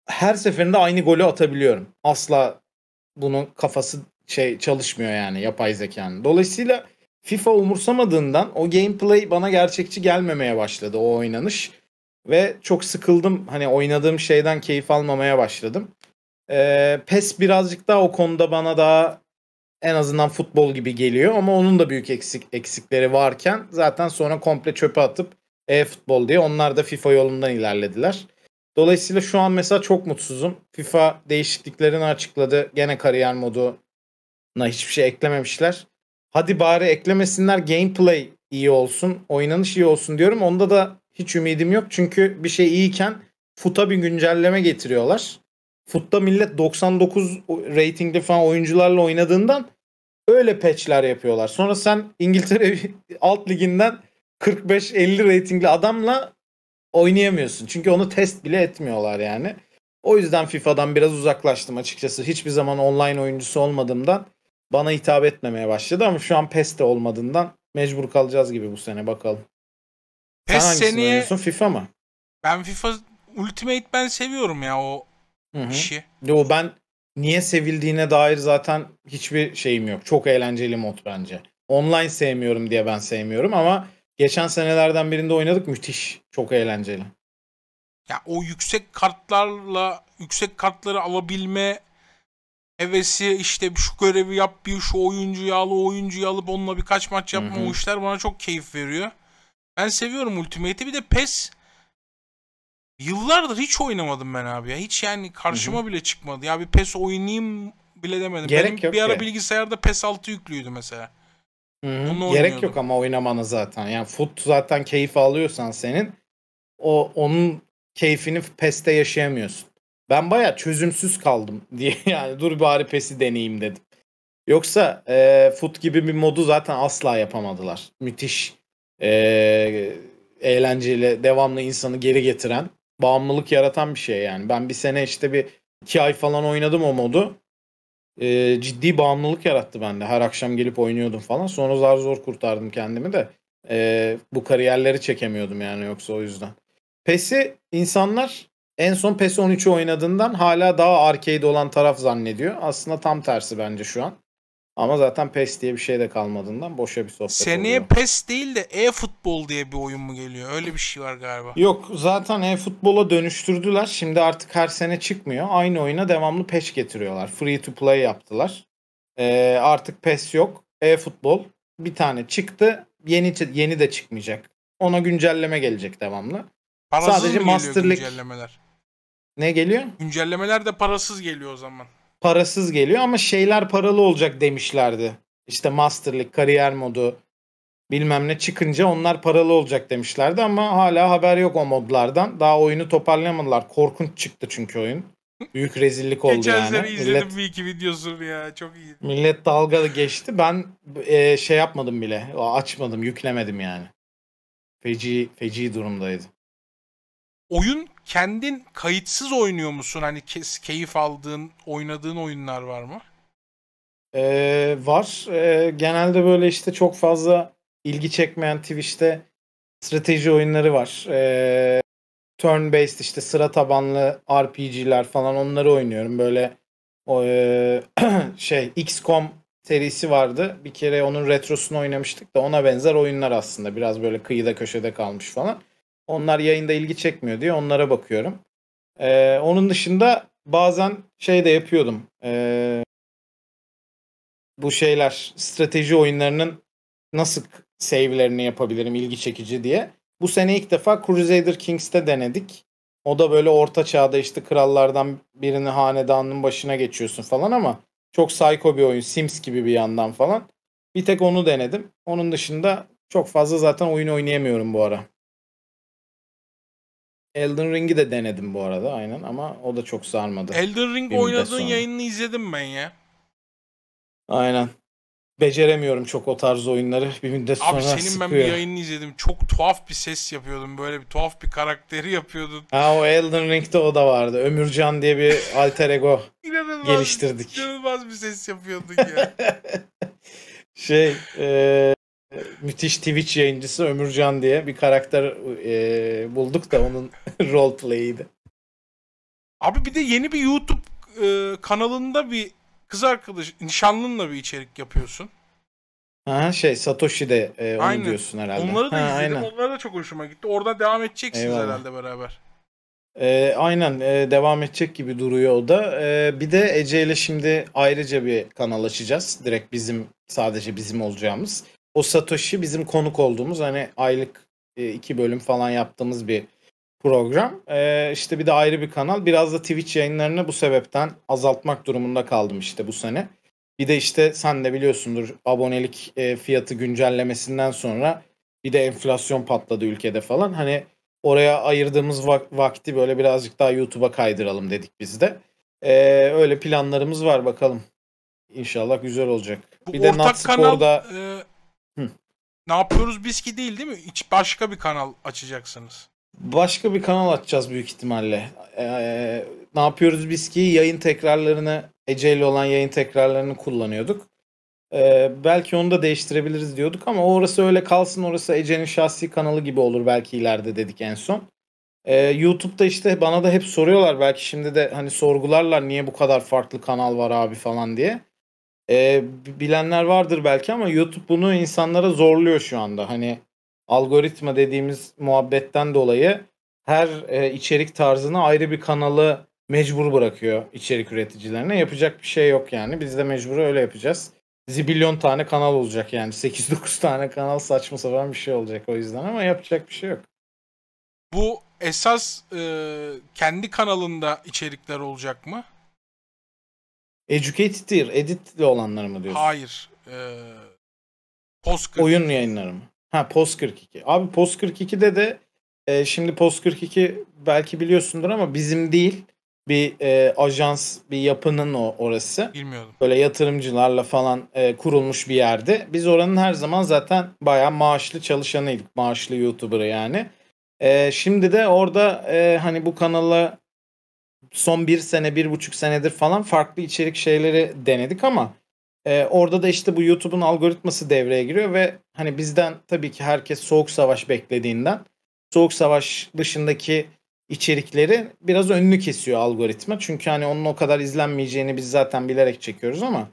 Her seferinde aynı golü atabiliyorum. Asla bunun kafası şey çalışmıyor yani yapay zekanın. Dolayısıyla FIFA umursamadığından o gameplay bana gerçekçi gelmemeye başladı o oynanış. Ve çok sıkıldım. Hani oynadığım şeyden keyif almamaya başladım. E, PES birazcık daha o konuda bana daha en azından futbol gibi geliyor ama onun da büyük eksik eksikleri varken zaten sonra komple çöpe atıp e-futbol diye onlar da FIFA yolundan ilerlediler. Dolayısıyla şu an mesela çok mutsuzum. FIFA değişikliklerini açıkladı. Gene kariyer moduna hiçbir şey eklememişler. Hadi bari eklemesinler gameplay iyi olsun, oynanış iyi olsun diyorum. Onda da hiç ümidim yok. Çünkü bir şey iyiken FUT'a bir güncelleme getiriyorlar. FUT'ta millet 99 ratingli falan oyuncularla oynadığından Öyle patchler yapıyorlar. Sonra sen İngiltere [laughs] alt liginden 45-50 ratingli adamla oynayamıyorsun. Çünkü onu test bile etmiyorlar yani. O yüzden FIFA'dan biraz uzaklaştım açıkçası. Hiçbir zaman online oyuncusu olmadığımdan bana hitap etmemeye başladı ama şu an PES de olmadığından mecbur kalacağız gibi bu sene bakalım. PES Sen hangisini seneye... oynuyorsun FIFA mı? Ben FIFA Ultimate ben seviyorum ya o Hı-hı. işi. Yo ben niye sevildiğine dair zaten hiçbir şeyim yok. Çok eğlenceli mod bence. Online sevmiyorum diye ben sevmiyorum ama geçen senelerden birinde oynadık müthiş. Çok eğlenceli. Ya o yüksek kartlarla yüksek kartları alabilme hevesi işte şu görevi yap bir şu oyuncuyu al o oyuncuyu alıp onunla birkaç maç yapma Hı-hı. o işler bana çok keyif veriyor. Ben seviyorum Ultimate'i bir de PES Yıllardır hiç oynamadım ben abi ya. Hiç yani karşıma Hı-hı. bile çıkmadı. Ya bir PES oynayayım bile demedim. Gerek Benim yok bir ara yani. bilgisayarda PES 6 yüklüydü mesela. Hı-hı. Gerek yok ama oynamana zaten. Yani fut zaten keyif alıyorsan senin o onun keyfini PES'te yaşayamıyorsun. Ben baya çözümsüz kaldım [laughs] diye yani dur bari PES'i deneyeyim dedim. Yoksa e, fut gibi bir modu zaten asla yapamadılar. Müthiş e, eğlenceli devamlı insanı geri getiren bağımlılık yaratan bir şey yani. Ben bir sene işte bir iki ay falan oynadım o modu. Ee, ciddi bağımlılık yarattı bende. Her akşam gelip oynuyordum falan. Sonra zar zor kurtardım kendimi de. Ee, bu kariyerleri çekemiyordum yani yoksa o yüzden. PES'i insanlar en son PES 13'ü oynadığından hala daha arcade olan taraf zannediyor. Aslında tam tersi bence şu an. Ama zaten PES diye bir şey de kalmadığından boşa bir sohbet Seneye oluyor. PES değil de e-futbol diye bir oyun mu geliyor? Öyle bir şey var galiba. Yok zaten e-futbola dönüştürdüler. Şimdi artık her sene çıkmıyor. Aynı oyuna devamlı peş getiriyorlar. Free to play yaptılar. Ee, artık PES yok. E-futbol bir tane çıktı. Yeni yeni de çıkmayacak. Ona güncelleme gelecek devamlı. Parasız Sadece mı geliyor Master güncellemeler? Ne geliyor? Güncellemeler de parasız geliyor o zaman parasız geliyor ama şeyler paralı olacak demişlerdi. İşte Master'lık, kariyer modu bilmem ne çıkınca onlar paralı olacak demişlerdi ama hala haber yok o modlardan. Daha oyunu toparlayamadılar. Korkunç çıktı çünkü oyun. Büyük rezillik oldu Geçen izledim millet, bir iki videosunu ya çok iyi. Millet dalgalı geçti. Ben e, şey yapmadım bile. Açmadım, yüklemedim yani. Feci, feci durumdaydı oyun kendin kayıtsız oynuyor musun? Hani kes, keyif aldığın, oynadığın oyunlar var mı? Ee, var. Ee, genelde böyle işte çok fazla ilgi çekmeyen Twitch'te strateji oyunları var. Ee, turn based işte sıra tabanlı RPG'ler falan onları oynuyorum. Böyle o, e, [clears throat] şey XCOM serisi vardı. Bir kere onun retrosunu oynamıştık da ona benzer oyunlar aslında. Biraz böyle kıyıda köşede kalmış falan. Onlar yayında ilgi çekmiyor diye onlara bakıyorum. Ee, onun dışında bazen şey de yapıyordum. Ee, bu şeyler strateji oyunlarının nasıl save'lerini yapabilirim ilgi çekici diye. Bu sene ilk defa Crusader Kings'te denedik. O da böyle orta çağda işte krallardan birini hanedanın başına geçiyorsun falan ama çok psycho bir oyun. Sims gibi bir yandan falan. Bir tek onu denedim. Onun dışında çok fazla zaten oyun oynayamıyorum bu ara. Elden Ring'i de denedim bu arada aynen ama o da çok sarmadı. Elden Ring oynadığın yayını izledim ben ya. Aynen. Beceremiyorum çok o tarz oyunları. Bir müddet sonra. Abi senin sıkıyor. ben bir yayını izledim. Çok tuhaf bir ses yapıyordum. Böyle bir tuhaf bir karakteri yapıyordun. Ha o Elden Ring'de o da vardı. Ömürcan diye bir alter ego [laughs] geliştirdik. İnanılmaz bir ses yapıyordun ya. [laughs] şey e, müthiş Twitch yayıncısı Ömürcan diye bir karakter e, bulduk da onun [laughs] roleplay'iydi. Abi bir de yeni bir YouTube e, kanalında bir kız arkadaş nişanlınla bir içerik yapıyorsun. Ha şey Satoshi de e, onu aynen. diyorsun herhalde. Onları da ha, izledim. Aynen. Onlara da çok hoşuma gitti. Orada devam edeceksiniz Eyvallah. herhalde beraber. E, aynen e, devam edecek gibi duruyor o da. E, bir de Ece ile şimdi ayrıca bir kanal açacağız. Direkt bizim sadece bizim olacağımız. O Satoshi bizim konuk olduğumuz hani aylık e, iki bölüm falan yaptığımız bir program. Ee, işte bir de ayrı bir kanal. Biraz da Twitch yayınlarını bu sebepten azaltmak durumunda kaldım işte bu sene. Bir de işte sen de biliyorsundur abonelik e, fiyatı güncellemesinden sonra bir de enflasyon patladı ülkede falan. Hani oraya ayırdığımız vak- vakti böyle birazcık daha YouTube'a kaydıralım dedik biz de. Ee, öyle planlarımız var bakalım. İnşallah güzel olacak. Bu bir de Natspor'da... Kanal, e Hı. Ne yapıyoruz biz ki değil değil mi? Hiç başka bir kanal açacaksınız. Başka bir kanal açacağız büyük ihtimalle. Ee, ne yapıyoruz biz ki yayın tekrarlarını Ece ile olan yayın tekrarlarını kullanıyorduk. Ee, belki onu da değiştirebiliriz diyorduk ama orası öyle kalsın orası Ece'nin şahsi kanalı gibi olur belki ileride dedik en son. Ee, YouTube'da işte bana da hep soruyorlar belki şimdi de hani sorgularlar niye bu kadar farklı kanal var abi falan diye e, bilenler vardır belki ama YouTube bunu insanlara zorluyor şu anda. Hani algoritma dediğimiz muhabbetten dolayı her e, içerik tarzını ayrı bir kanalı mecbur bırakıyor içerik üreticilerine. Yapacak bir şey yok yani. Biz de mecbur öyle yapacağız. Zibilyon tane kanal olacak yani. 8-9 [laughs] tane kanal saçma sapan bir şey olacak o yüzden ama yapacak bir şey yok. Bu esas e, kendi kanalında içerikler olacak mı? Educated editli olanları mı diyorsun? Hayır. Ee, Post 42. Oyun yayınları mı? Ha Post 42. Abi Post 42'de de e, şimdi Post 42 belki biliyorsundur ama bizim değil bir e, ajans bir yapının o orası. Bilmiyorum. Böyle yatırımcılarla falan e, kurulmuş bir yerde. Biz oranın her zaman zaten bayağı maaşlı çalışanıydık. Maaşlı YouTuber yani. E, şimdi de orada e, hani bu kanala son bir sene, bir buçuk senedir falan farklı içerik şeyleri denedik ama e, orada da işte bu YouTube'un algoritması devreye giriyor ve hani bizden tabii ki herkes soğuk savaş beklediğinden soğuk savaş dışındaki içerikleri biraz önünü kesiyor algoritma. Çünkü hani onun o kadar izlenmeyeceğini biz zaten bilerek çekiyoruz ama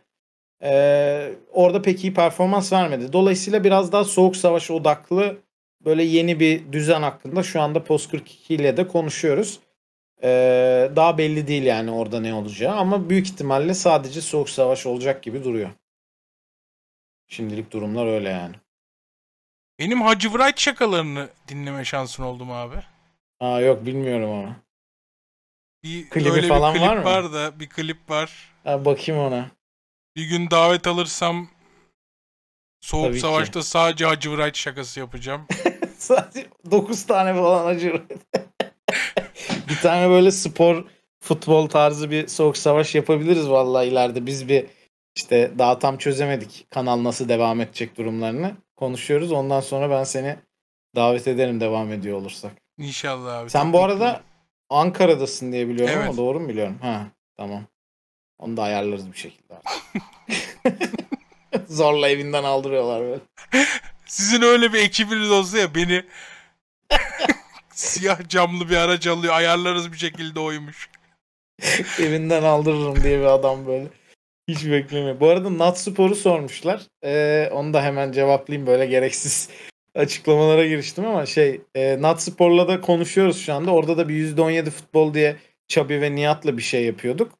e, orada pek iyi performans vermedi. Dolayısıyla biraz daha soğuk savaş odaklı böyle yeni bir düzen hakkında şu anda Post 42 ile de konuşuyoruz. Ee, daha belli değil yani orada ne olacağı ama büyük ihtimalle sadece soğuk savaş olacak gibi duruyor. Şimdilik durumlar öyle yani. Benim Hacı Wright şakalarını dinleme şansın oldu mu abi? Aa yok bilmiyorum ama. Bir, Klibi öyle falan bir klip var, mı? var da bir klip var. Ha, bakayım ona. Bir gün davet alırsam Soğuk Tabii Savaş'ta ki. sadece Hacı Wright şakası yapacağım. [laughs] sadece 9 tane falan Hacı Wright. [laughs] bir tane böyle spor futbol tarzı bir soğuk savaş yapabiliriz vallahi ileride. Biz bir işte daha tam çözemedik kanal nasıl devam edecek durumlarını konuşuyoruz. Ondan sonra ben seni davet ederim devam ediyor olursak. İnşallah abi. Sen bu arada mi? Ankara'dasın diye biliyorum evet. ama doğru mu biliyorum? Ha tamam. Onu da ayarlarız bir şekilde. [laughs] Zorla evinden aldırıyorlar böyle. Sizin öyle bir ekibiniz olsa ya beni [laughs] Siyah camlı bir araç alıyor. Ayarlarız bir şekilde oymuş. [laughs] Evinden aldırırım diye bir adam böyle. Hiç beklemiyor. Bu arada Nat Spor'u sormuşlar. Ee, onu da hemen cevaplayayım böyle gereksiz [laughs] açıklamalara giriştim ama şey e, Nat Spor'la da konuşuyoruz şu anda. Orada da bir %17 futbol diye Çabi ve Nihat'la bir şey yapıyorduk.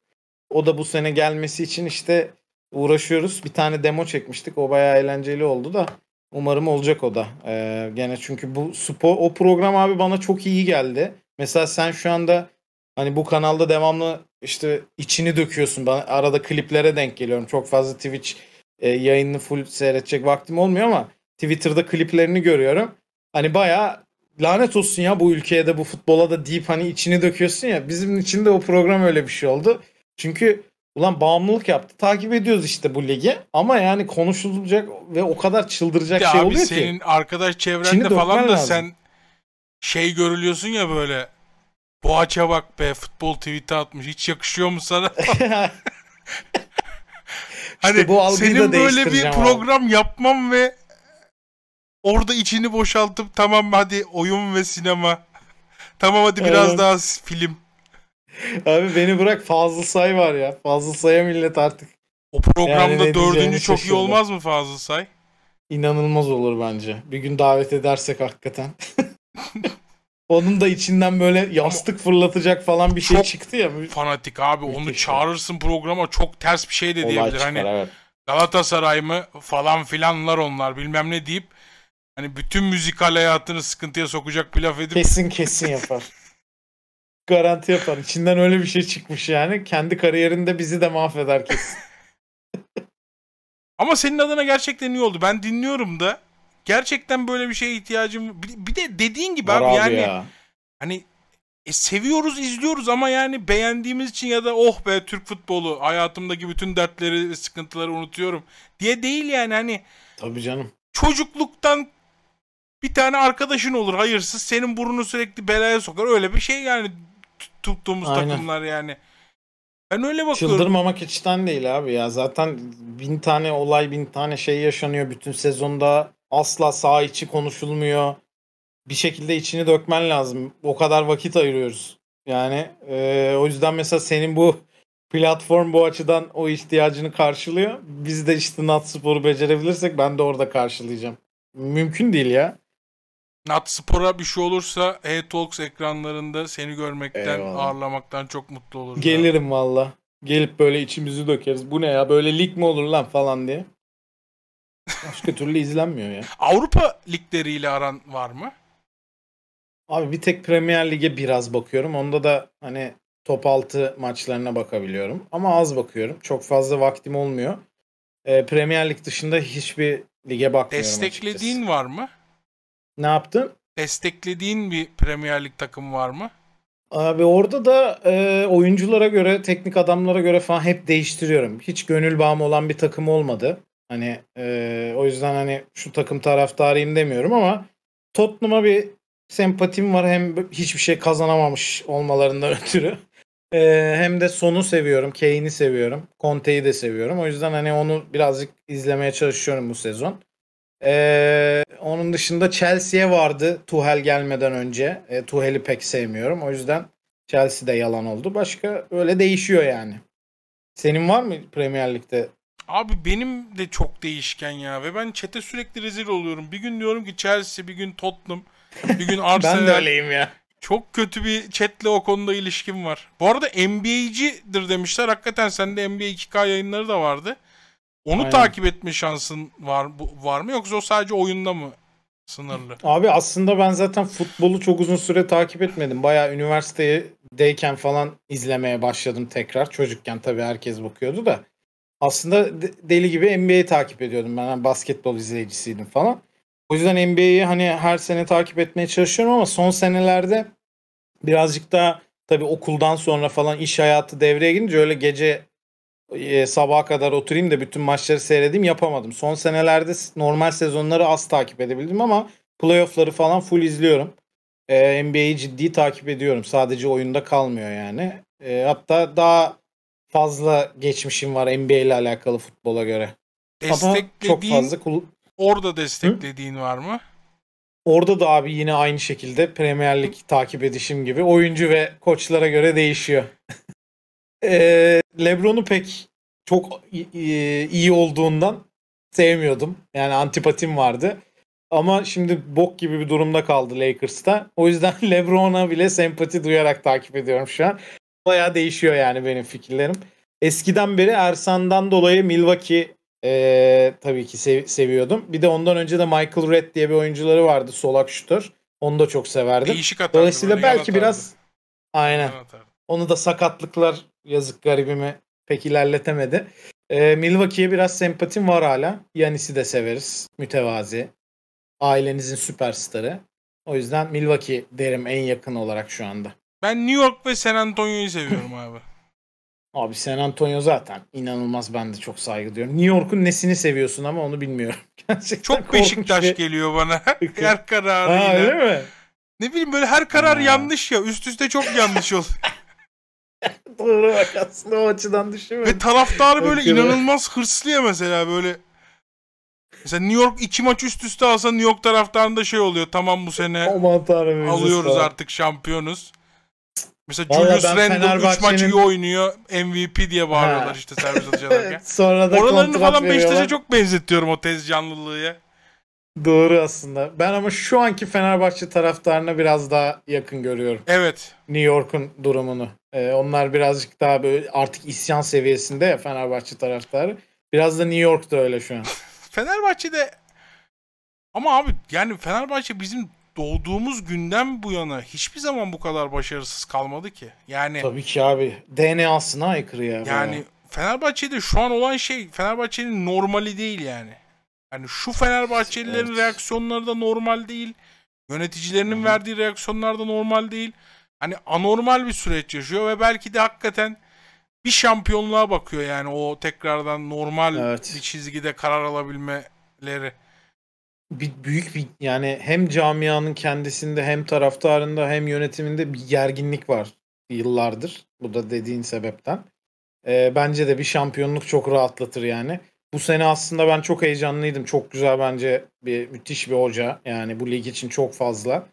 O da bu sene gelmesi için işte uğraşıyoruz. Bir tane demo çekmiştik. O bayağı eğlenceli oldu da Umarım olacak o da. Ee, gene çünkü bu spo, o program abi bana çok iyi geldi. Mesela sen şu anda hani bu kanalda devamlı işte içini döküyorsun. Ben arada kliplere denk geliyorum. Çok fazla Twitch e, yayını full seyredecek vaktim olmuyor ama Twitter'da kliplerini görüyorum. Hani baya lanet olsun ya bu ülkeye de bu futbola da deyip hani içini döküyorsun ya. Bizim için de o program öyle bir şey oldu. Çünkü Ulan bağımlılık yaptı. Takip ediyoruz işte bu ligi. Ama yani konuşulacak ve o kadar çıldıracak ya şey abi oluyor senin ki. senin arkadaş çevrende falan da lazım. sen şey görülüyorsun ya böyle. Boğaç'a bak be futbol tweet'i atmış. Hiç yakışıyor mu sana? [laughs] hani işte bu senin böyle bir program abi. yapmam ve orada içini boşaltıp tamam hadi oyun ve sinema. tamam hadi biraz evet. daha film. Abi beni bırak fazla Say var ya. fazla Say'a millet artık. O programda yani dördüncü çok iyi olmaz mı fazla Say? İnanılmaz olur bence. Bir gün davet edersek hakikaten. [laughs] Onun da içinden böyle yastık fırlatacak falan bir şey çok çıktı ya. Fanatik abi onu çağırırsın programa çok ters bir şey de diyebilir. Çıkar, hani evet. Galatasaray mı falan filanlar onlar bilmem ne deyip hani bütün müzikal hayatını sıkıntıya sokacak bir laf edip kesin kesin yapar. [laughs] Garanti yapar. İçinden öyle bir şey çıkmış yani. Kendi kariyerinde bizi de mahveder kesin. [laughs] Ama senin adına gerçekten iyi oldu. Ben dinliyorum da. Gerçekten böyle bir şeye ihtiyacım bir de dediğin gibi Var abi, abi yani ya. hani e, seviyoruz, izliyoruz ama yani beğendiğimiz için ya da oh be Türk futbolu hayatımdaki bütün dertleri sıkıntıları unutuyorum diye değil yani hani. Tabii canım. Çocukluktan bir tane arkadaşın olur hayırsız senin burnunu sürekli belaya sokar öyle bir şey yani tuttuğumuz Aynen. takımlar yani. Ben öyle bakıyorum. Çıldırmamak içten değil abi ya. Zaten bin tane olay, bin tane şey yaşanıyor bütün sezonda. Asla sağ içi konuşulmuyor. Bir şekilde içini dökmen lazım. O kadar vakit ayırıyoruz. Yani e, o yüzden mesela senin bu platform bu açıdan o ihtiyacını karşılıyor. Biz de işte Nat Spor'u becerebilirsek ben de orada karşılayacağım. Mümkün değil ya. Nat Spor'a bir şey olursa H-Talks ekranlarında seni görmekten, Eyvallah. ağırlamaktan çok mutlu olurum. Gelirim valla. Gelip böyle içimizi dökeriz. Bu ne ya böyle lig mi olur lan falan diye. Başka [laughs] türlü izlenmiyor ya. Avrupa ligleriyle aran var mı? Abi bir tek Premier Lig'e biraz bakıyorum. Onda da hani top 6 maçlarına bakabiliyorum. Ama az bakıyorum. Çok fazla vaktim olmuyor. E, Premier Lig dışında hiçbir lige bakmıyorum Desteklediğin açıkçası. var mı? Ne yaptın? Desteklediğin bir Premier Lig takımı var mı? Abi orada da e, oyunculara göre, teknik adamlara göre falan hep değiştiriyorum. Hiç gönül bağım olan bir takım olmadı. Hani e, o yüzden hani şu takım taraftarıyım demiyorum ama Tottenham'a bir sempatim var. Hem hiçbir şey kazanamamış olmalarından [laughs] ötürü. E, hem de sonu seviyorum. Kane'i seviyorum. Conte'yi de seviyorum. O yüzden hani onu birazcık izlemeye çalışıyorum bu sezon. Ee, onun dışında Chelsea'ye vardı Tuhel gelmeden önce. E, Tuhel'i pek sevmiyorum. O yüzden Chelsea de yalan oldu. Başka öyle değişiyor yani. Senin var mı Premier Lig'de? Abi benim de çok değişken ya ve ben çete sürekli rezil oluyorum. Bir gün diyorum ki Chelsea, bir gün Tottenham, bir gün Arsenal. [laughs] ben de öyleyim ya. Çok kötü bir chatle o konuda ilişkim var. Bu arada NBA'cidir demişler. Hakikaten sende NBA 2K yayınları da vardı. Onu Aynen. takip etme şansın var bu, var mı yoksa o sadece oyunda mı sınırlı? Abi aslında ben zaten futbolu çok uzun süre takip etmedim. Bayağı üniversitedeyken falan izlemeye başladım tekrar. Çocukken tabii herkes bakıyordu da. Aslında deli gibi NBA'yi takip ediyordum ben. Yani basketbol izleyicisiydim falan. O yüzden NBA'yi hani her sene takip etmeye çalışıyorum ama son senelerde birazcık daha tabii okuldan sonra falan iş hayatı devreye girince öyle gece e, sabaha kadar oturayım da bütün maçları seyredeyim yapamadım. Son senelerde normal sezonları az takip edebildim ama playoff'ları falan full izliyorum. E, ee, NBA'yi ciddi takip ediyorum. Sadece oyunda kalmıyor yani. E, hatta daha fazla geçmişim var NBA ile alakalı futbola göre. Ama çok fazla kul- orada desteklediğin Hı? var mı? Orada da abi yine aynı şekilde Premier Lig takip edişim gibi oyuncu ve koçlara göre değişiyor. [laughs] e, LeBron'u pek çok e, iyi olduğundan sevmiyordum. Yani antipatim vardı. Ama şimdi bok gibi bir durumda kaldı Lakers'ta. O yüzden [laughs] LeBron'a bile sempati duyarak takip ediyorum şu an. Baya değişiyor yani benim fikirlerim. Eskiden beri Ersan'dan dolayı Milwaukee e, tabii ki sev- seviyordum. Bir de ondan önce de Michael Red diye bir oyuncuları vardı solak şutör. Onu da çok severdim. Değişik atardı. Dolayısıyla belki biraz aynen. Onu da sakatlıklar Yazık garibime pek ilerletemedi. E, Milwaukee'ye biraz sempatim var hala. Yanis'i de severiz. Mütevazi. Ailenizin süperstarı. O yüzden Milwaukee derim en yakın olarak şu anda. Ben New York ve San Antonio'yu seviyorum [laughs] abi. Abi San Antonio zaten inanılmaz ben de çok saygı duyuyorum. New York'un nesini seviyorsun ama onu bilmiyorum. [laughs] Gerçekten çok Beşiktaş bir... geliyor bana. [laughs] her kararıyla. Ha, öyle mi? Ne bileyim böyle her karar ha. yanlış ya. Üst üste çok yanlış oluyor. [laughs] Doğru bak aslında o açıdan düşünmedim. Ve taraftar böyle inanılmaz hırslı ya mesela böyle. Mesela New York iki maç üst üste alsa New York taraftarında şey oluyor. Tamam bu sene Aman tanrım, alıyoruz abi. artık şampiyonuz. Mesela Vallahi Julius Randle 3 maç iyi oynuyor. MVP diye bağırıyorlar ha. işte servis atacak. [laughs] Sonra da Oralarını falan Beşiktaş'a çok benzetiyorum o tez canlılığı ya. Doğru aslında. Ben ama şu anki Fenerbahçe taraftarına biraz daha yakın görüyorum. Evet. New York'un durumunu. Ee, onlar birazcık daha böyle artık isyan seviyesinde ya Fenerbahçe taraftarı. Biraz da New York'ta öyle şu an. [laughs] Fenerbahçe'de ama abi yani Fenerbahçe bizim doğduğumuz günden bu yana hiçbir zaman bu kadar başarısız kalmadı ki. Yani Tabii ki abi. DNA'sına aykırı ya. Yani bayağı. Fenerbahçe'de şu an olan şey Fenerbahçe'nin normali değil yani. Hani şu Fenerbahçelilerin evet. reaksiyonları da normal değil. Yöneticilerinin Hı-hı. verdiği reaksiyonlar da normal değil. Hani anormal bir süreç yaşıyor ve belki de hakikaten bir şampiyonluğa bakıyor yani o tekrardan normal evet. bir çizgide karar alabilmeleri. Bir, büyük bir yani hem camianın kendisinde hem taraftarında hem yönetiminde bir gerginlik var yıllardır. Bu da dediğin sebepten. Ee, bence de bir şampiyonluk çok rahatlatır yani bu sene aslında ben çok heyecanlıydım. Çok güzel bence bir müthiş bir hoca. Yani bu lig için çok fazla.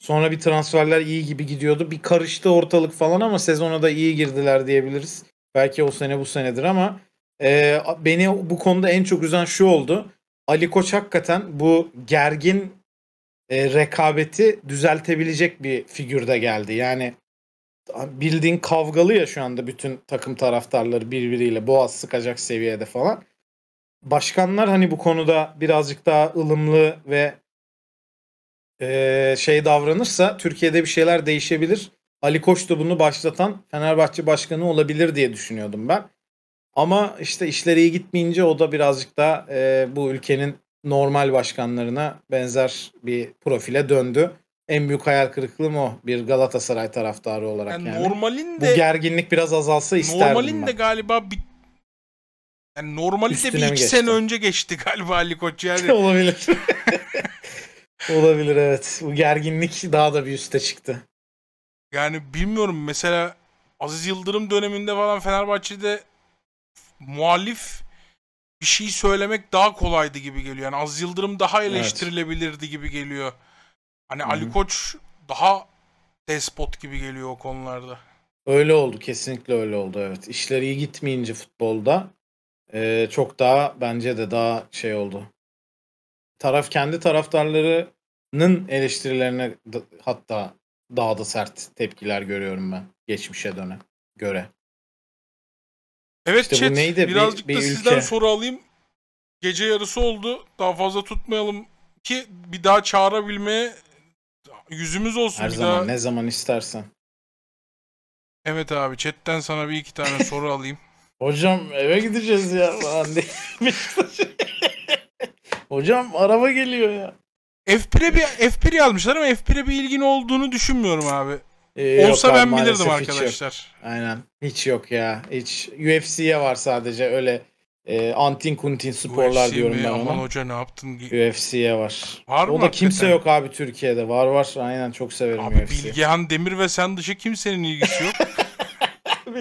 Sonra bir transferler iyi gibi gidiyordu. Bir karıştı ortalık falan ama sezona da iyi girdiler diyebiliriz. Belki o sene bu senedir ama e, beni bu konuda en çok üzen şu oldu. Ali Koç hakikaten bu gergin e, rekabeti düzeltebilecek bir figürde geldi. Yani bildiğin kavgalı ya şu anda bütün takım taraftarları birbiriyle boğaz sıkacak seviyede falan başkanlar hani bu konuda birazcık daha ılımlı ve e, şey davranırsa Türkiye'de bir şeyler değişebilir. Ali Koç da bunu başlatan Fenerbahçe başkanı olabilir diye düşünüyordum ben. Ama işte işleri iyi gitmeyince o da birazcık daha e, bu ülkenin normal başkanlarına benzer bir profile döndü. En büyük hayal kırıklığım o bir Galatasaray taraftarı olarak yani. yani. Normalin de bu gerginlik biraz azalsa isterdim. Normalin ben. de galiba bit yani normali bir iki geçti? sene önce geçti galiba Ali Koç yani. [laughs] Olabilir. [laughs] Olabilir evet. Bu gerginlik daha da bir üste çıktı. Yani bilmiyorum mesela Aziz Yıldırım döneminde falan Fenerbahçe'de muhalif bir şey söylemek daha kolaydı gibi geliyor. Yani Aziz Yıldırım daha eleştirilebilirdi evet. gibi geliyor. Hani Hı-hı. Ali Koç daha despot gibi geliyor o konularda. Öyle oldu kesinlikle öyle oldu evet. İşler iyi gitmeyince futbolda e, çok daha bence de daha şey oldu. Taraf kendi taraftarlarının eleştirilerine da, hatta daha da sert tepkiler görüyorum ben geçmişe döne göre. Evet işte chat neydi? birazcık bir, bir da ülke... sizden soru alayım. Gece yarısı oldu. Daha fazla tutmayalım ki bir daha çağırabilmeye yüzümüz olsun Her bir zaman, daha. Ne zaman istersen. Evet abi chatten sana bir iki tane soru [laughs] alayım. Hocam eve gideceğiz ya falan Hocam araba geliyor ya. F1'e bir F1 yazmışlar ama F1'e bir ilgin olduğunu düşünmüyorum abi. Ee, Olsa yok, ben bilirdim arkadaşlar. Aynen. Hiç yok ya. Hiç UFC'ye var sadece öyle e, antin kuntin sporlar UFC diyorum mi? ben ona. Aman hoca ne yaptın? UFC'ye var. Var o mı? O da hakikaten? kimse yok abi Türkiye'de. Var var. Aynen çok severim abi, UFC. Bilgehan Demir ve sen dışı kimsenin ilgisi yok. [laughs]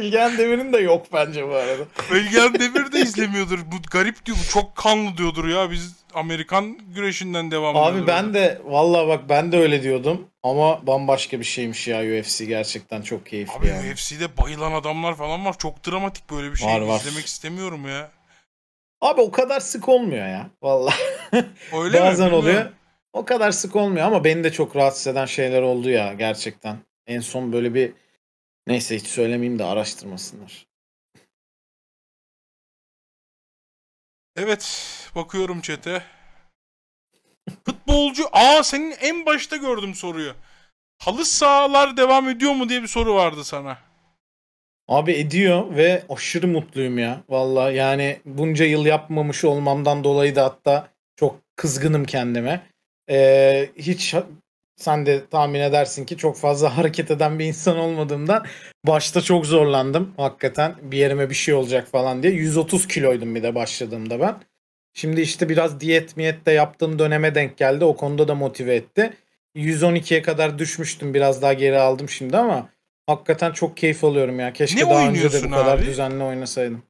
Bilgehan Demir'in de yok bence bu arada. Bilgehan Demir de izlemiyordur. Bu garip diyor. Bu çok kanlı diyordur ya. Biz Amerikan güreşinden devam ediyoruz. Abi ben de valla bak ben de öyle diyordum. Ama bambaşka bir şeymiş ya UFC gerçekten çok keyifli. Abi yani. UFC'de bayılan adamlar falan var. Çok dramatik böyle bir şey. Var, var. İzlemek istemiyorum ya. Abi o kadar sık olmuyor ya. Valla. Öyle [laughs] Bazen mi? oluyor. O kadar sık olmuyor ama beni de çok rahatsız eden şeyler oldu ya gerçekten. En son böyle bir Neyse hiç söylemeyeyim de araştırmasınlar. Evet, bakıyorum çete. Futbolcu, aa senin en başta gördüm soruyu. Halı sahalar devam ediyor mu diye bir soru vardı sana. Abi ediyor ve aşırı mutluyum ya. Valla yani bunca yıl yapmamış olmamdan dolayı da hatta çok kızgınım kendime. Ee, hiç sen de tahmin edersin ki çok fazla [laughs] hareket eden bir insan olmadığımdan başta çok zorlandım hakikaten. Bir yerime bir şey olacak falan diye. 130 kiloydum bir de başladığımda ben. Şimdi işte biraz diyet miyet de yaptığım döneme denk geldi. O konuda da motive etti. 112'ye kadar düşmüştüm. Biraz daha geri aldım şimdi ama hakikaten çok keyif alıyorum ya. Keşke ne daha önce de bu kadar abi? düzenli oynasaydım.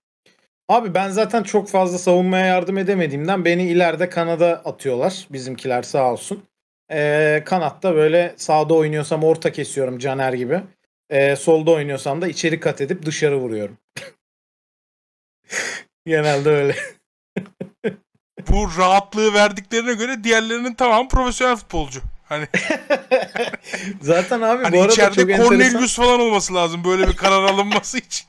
Abi ben zaten çok fazla savunmaya yardım edemediğimden beni ileride kanada atıyorlar bizimkiler sağ olsun. E, kanatta böyle sağda oynuyorsam orta kesiyorum Caner gibi. E, solda oynuyorsam da içeri kat edip dışarı vuruyorum. [laughs] Genelde öyle. Bu rahatlığı verdiklerine göre diğerlerinin tamam profesyonel futbolcu. Hani [laughs] Zaten abi hani bu arada içeride çok Cornelius enteresan. falan olması lazım böyle bir karar alınması için.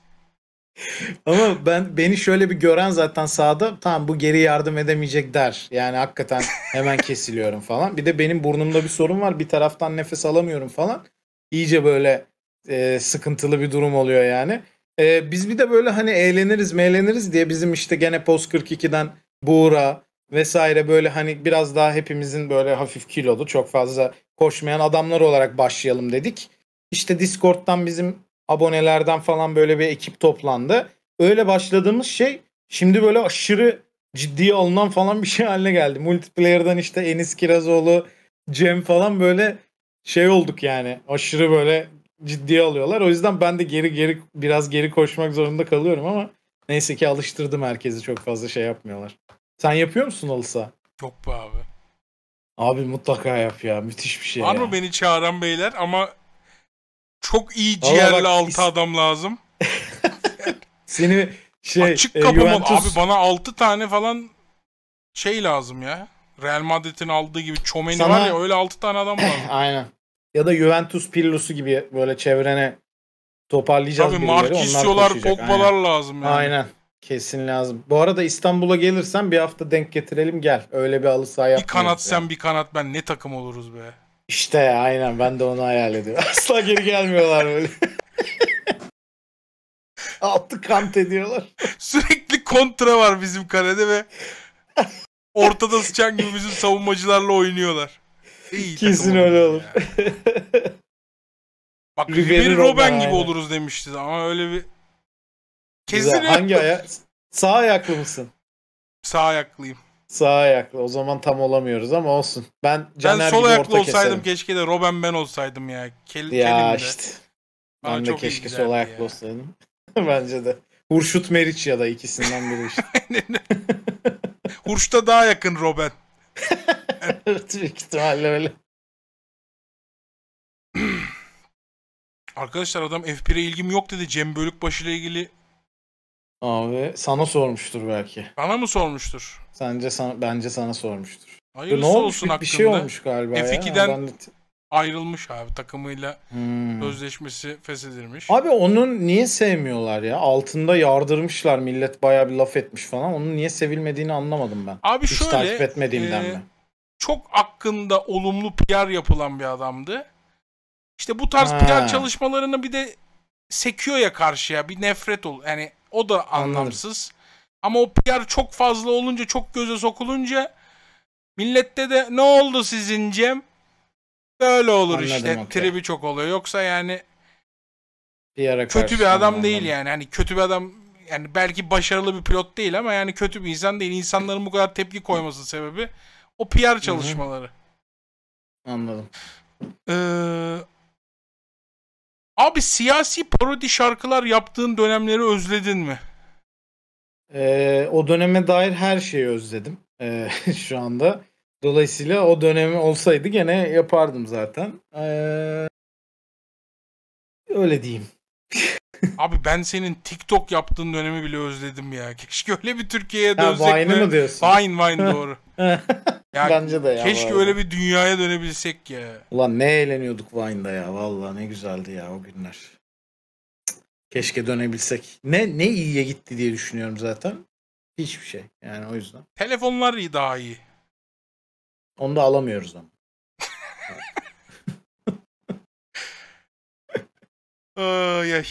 Ama ben beni şöyle bir gören zaten sağda tamam bu geri yardım edemeyecek der. Yani hakikaten hemen kesiliyorum falan. Bir de benim burnumda bir sorun var. Bir taraftan nefes alamıyorum falan. İyice böyle e, sıkıntılı bir durum oluyor yani. E, biz bir de böyle hani eğleniriz meğleniriz diye bizim işte gene Post 42'den Buğra vesaire böyle hani biraz daha hepimizin böyle hafif kilolu çok fazla koşmayan adamlar olarak başlayalım dedik. İşte Discord'dan bizim abonelerden falan böyle bir ekip toplandı. Öyle başladığımız şey şimdi böyle aşırı ciddiye alınan falan bir şey haline geldi. Multiplayer'dan işte Enis Kirazoğlu, Cem falan böyle şey olduk yani. Aşırı böyle ciddiye alıyorlar. O yüzden ben de geri geri biraz geri koşmak zorunda kalıyorum ama neyse ki alıştırdım herkesi çok fazla şey yapmıyorlar. Sen yapıyor musun Alısa? Yok be abi. Abi mutlaka yap ya. Müthiş bir şey. Var mı beni çağıran beyler ama çok iyi ciğerli bak, altı adam lazım. [laughs] Seni şey Açık e, Juventus... abi bana altı tane falan şey lazım ya. Real Madrid'in aldığı gibi Chomeni Sana... var ya öyle altı tane adam lazım. [laughs] Aynen. Ya da Juventus Pirlo'su gibi böyle çevrene toparlayacağız Tabii Marquisho'lar, Pogba'lar lazım yani. Aynen. Kesin lazım. Bu arada İstanbul'a gelirsen bir hafta denk getirelim gel. Öyle bir alı saha Bir kanat yani. sen bir kanat ben ne takım oluruz be. İşte ya, aynen ben de onu hayal ediyorum. [laughs] Asla geri gelmiyorlar böyle. [laughs] Altı kant ediyorlar. Sürekli kontra var bizim kalede ve ortada sıçan gibi bizim savunmacılarla oynuyorlar. İyi Kesin öyle olur. Yani. [laughs] Bak Ribery Robben gibi aynen. oluruz demişti ama öyle bir... Kesin Güzel. Hangi ayak? Sağ ayaklı mısın? Sağ ayaklıyım. Sağ ayaklı. O zaman tam olamıyoruz ama olsun. Ben Caner ben sol ayaklı olsaydım keserim. keşke de Robin ben olsaydım ya. Kel, ya işte. Bana ben de keşke sol ayaklı olsaydım. [laughs] Bence de. Hurşut Meriç ya da ikisinden biri işte. [laughs] Hurşut'a daha yakın Robin. [laughs] evet büyük ihtimalle öyle. [clears throat] Arkadaşlar adam F1'e ilgim yok dedi. Cem Bölükbaşı ile ilgili Abi sana sormuştur belki. Bana mı sormuştur? Sence sana, bence sana sormuştur. Hayırlısı ne olmuş, olsun bir, Bir şey olmuş galiba F2'den ya. De... ayrılmış abi takımıyla hmm. sözleşmesi feshedilmiş. Abi onun niye sevmiyorlar ya? Altında yardırmışlar millet baya bir laf etmiş falan. Onun niye sevilmediğini anlamadım ben. Abi Hiç şöyle. takip etmediğimden e, mi? Çok hakkında olumlu PR yapılan bir adamdı. İşte bu tarz ha. PR çalışmalarını bir de sekiyor ya karşıya. Bir nefret ol. Yani o da anlamsız. Anladım. Ama o PR çok fazla olunca, çok göze sokulunca millette de ne oldu sizin Cem? Böyle olur Anladım, işte. Okay. Tribi çok oluyor. Yoksa yani PR'a kötü bir adam değil anladım. yani. Hani kötü bir adam yani belki başarılı bir pilot değil ama yani kötü bir insan değil. İnsanların bu kadar tepki koyması sebebi o PR çalışmaları. Anladım. Ee, Abi siyasi parodi şarkılar yaptığın dönemleri özledin mi? Ee, o döneme dair her şeyi özledim ee, [laughs] şu anda. Dolayısıyla o dönemi olsaydı gene yapardım zaten. Ee, öyle diyeyim. [laughs] Abi ben senin TikTok yaptığın dönemi bile özledim ya. Keşke öyle bir Türkiye'ye dönsek. Vine'ı mı diyorsun? Vine Vine doğru. [laughs] ya, Bence de ya. Keşke öyle bir dünyaya dönebilsek ya. Ulan ne eğleniyorduk Vine'da ya. Valla ne güzeldi ya o günler. Keşke dönebilsek. Ne ne iyiye gitti diye düşünüyorum zaten. Hiçbir şey. Yani o yüzden. Telefonlar iyi daha iyi. Onu da alamıyoruz ama. [laughs] Ay ay.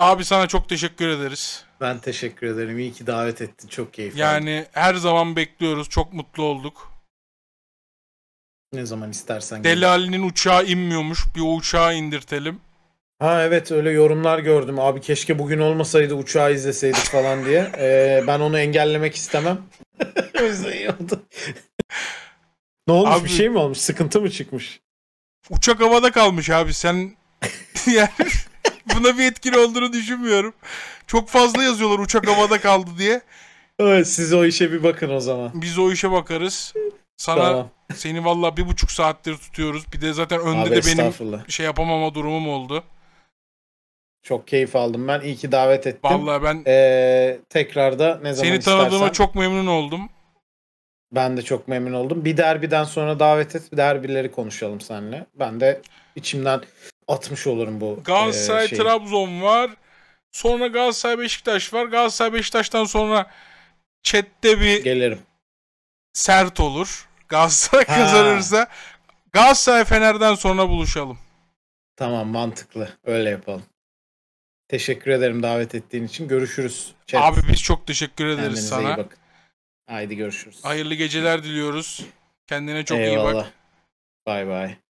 Abi sana çok teşekkür ederiz. Ben teşekkür ederim. İyi ki davet ettin. Çok keyifli. Yani her zaman bekliyoruz. Çok mutlu olduk. Ne zaman istersen. Delali'nin uçağı inmiyormuş. Bir o uçağı indirtelim. Ha evet öyle yorumlar gördüm. Abi keşke bugün olmasaydı uçağı izleseydik falan diye. [laughs] Ee, ben onu engellemek istemem. [laughs] o yüzden iyi oldu. ne olmuş abi, bir şey mi olmuş? Sıkıntı mı çıkmış? Uçak havada kalmış abi. Sen [laughs] yani [laughs] Buna bir etkili olduğunu düşünmüyorum. Çok fazla yazıyorlar uçak havada kaldı diye. Evet, siz o işe bir bakın o zaman. Biz o işe bakarız. Sana tamam. seni valla bir buçuk saattir tutuyoruz. Bir de zaten önde Abi, de benim şey yapamama durumum oldu. Çok keyif aldım ben. İyi ki davet ettim. Valla ben ee, tekrar da ne zaman Seni tanıdığıma istersen... çok memnun oldum. Ben de çok memnun oldum. Bir derbiden sonra davet et, derbileri konuşalım seninle. Ben de içimden atmış olurum bu e, Galatasaray e, Trabzon var. Sonra Galatasaray Beşiktaş var. Galatasaray Beşiktaş'tan sonra chatte bir gelirim. Sert olur. Galatasaray ha. kazanırsa Galatasaray Fener'den sonra buluşalım. Tamam mantıklı. Öyle yapalım. Teşekkür ederim davet ettiğin için. Görüşürüz. Chat. Abi biz çok teşekkür ederiz Kendinize sana. Iyi bakın. Haydi görüşürüz. Hayırlı geceler diliyoruz. Kendine çok Eyvallah. iyi bak. Bay bay.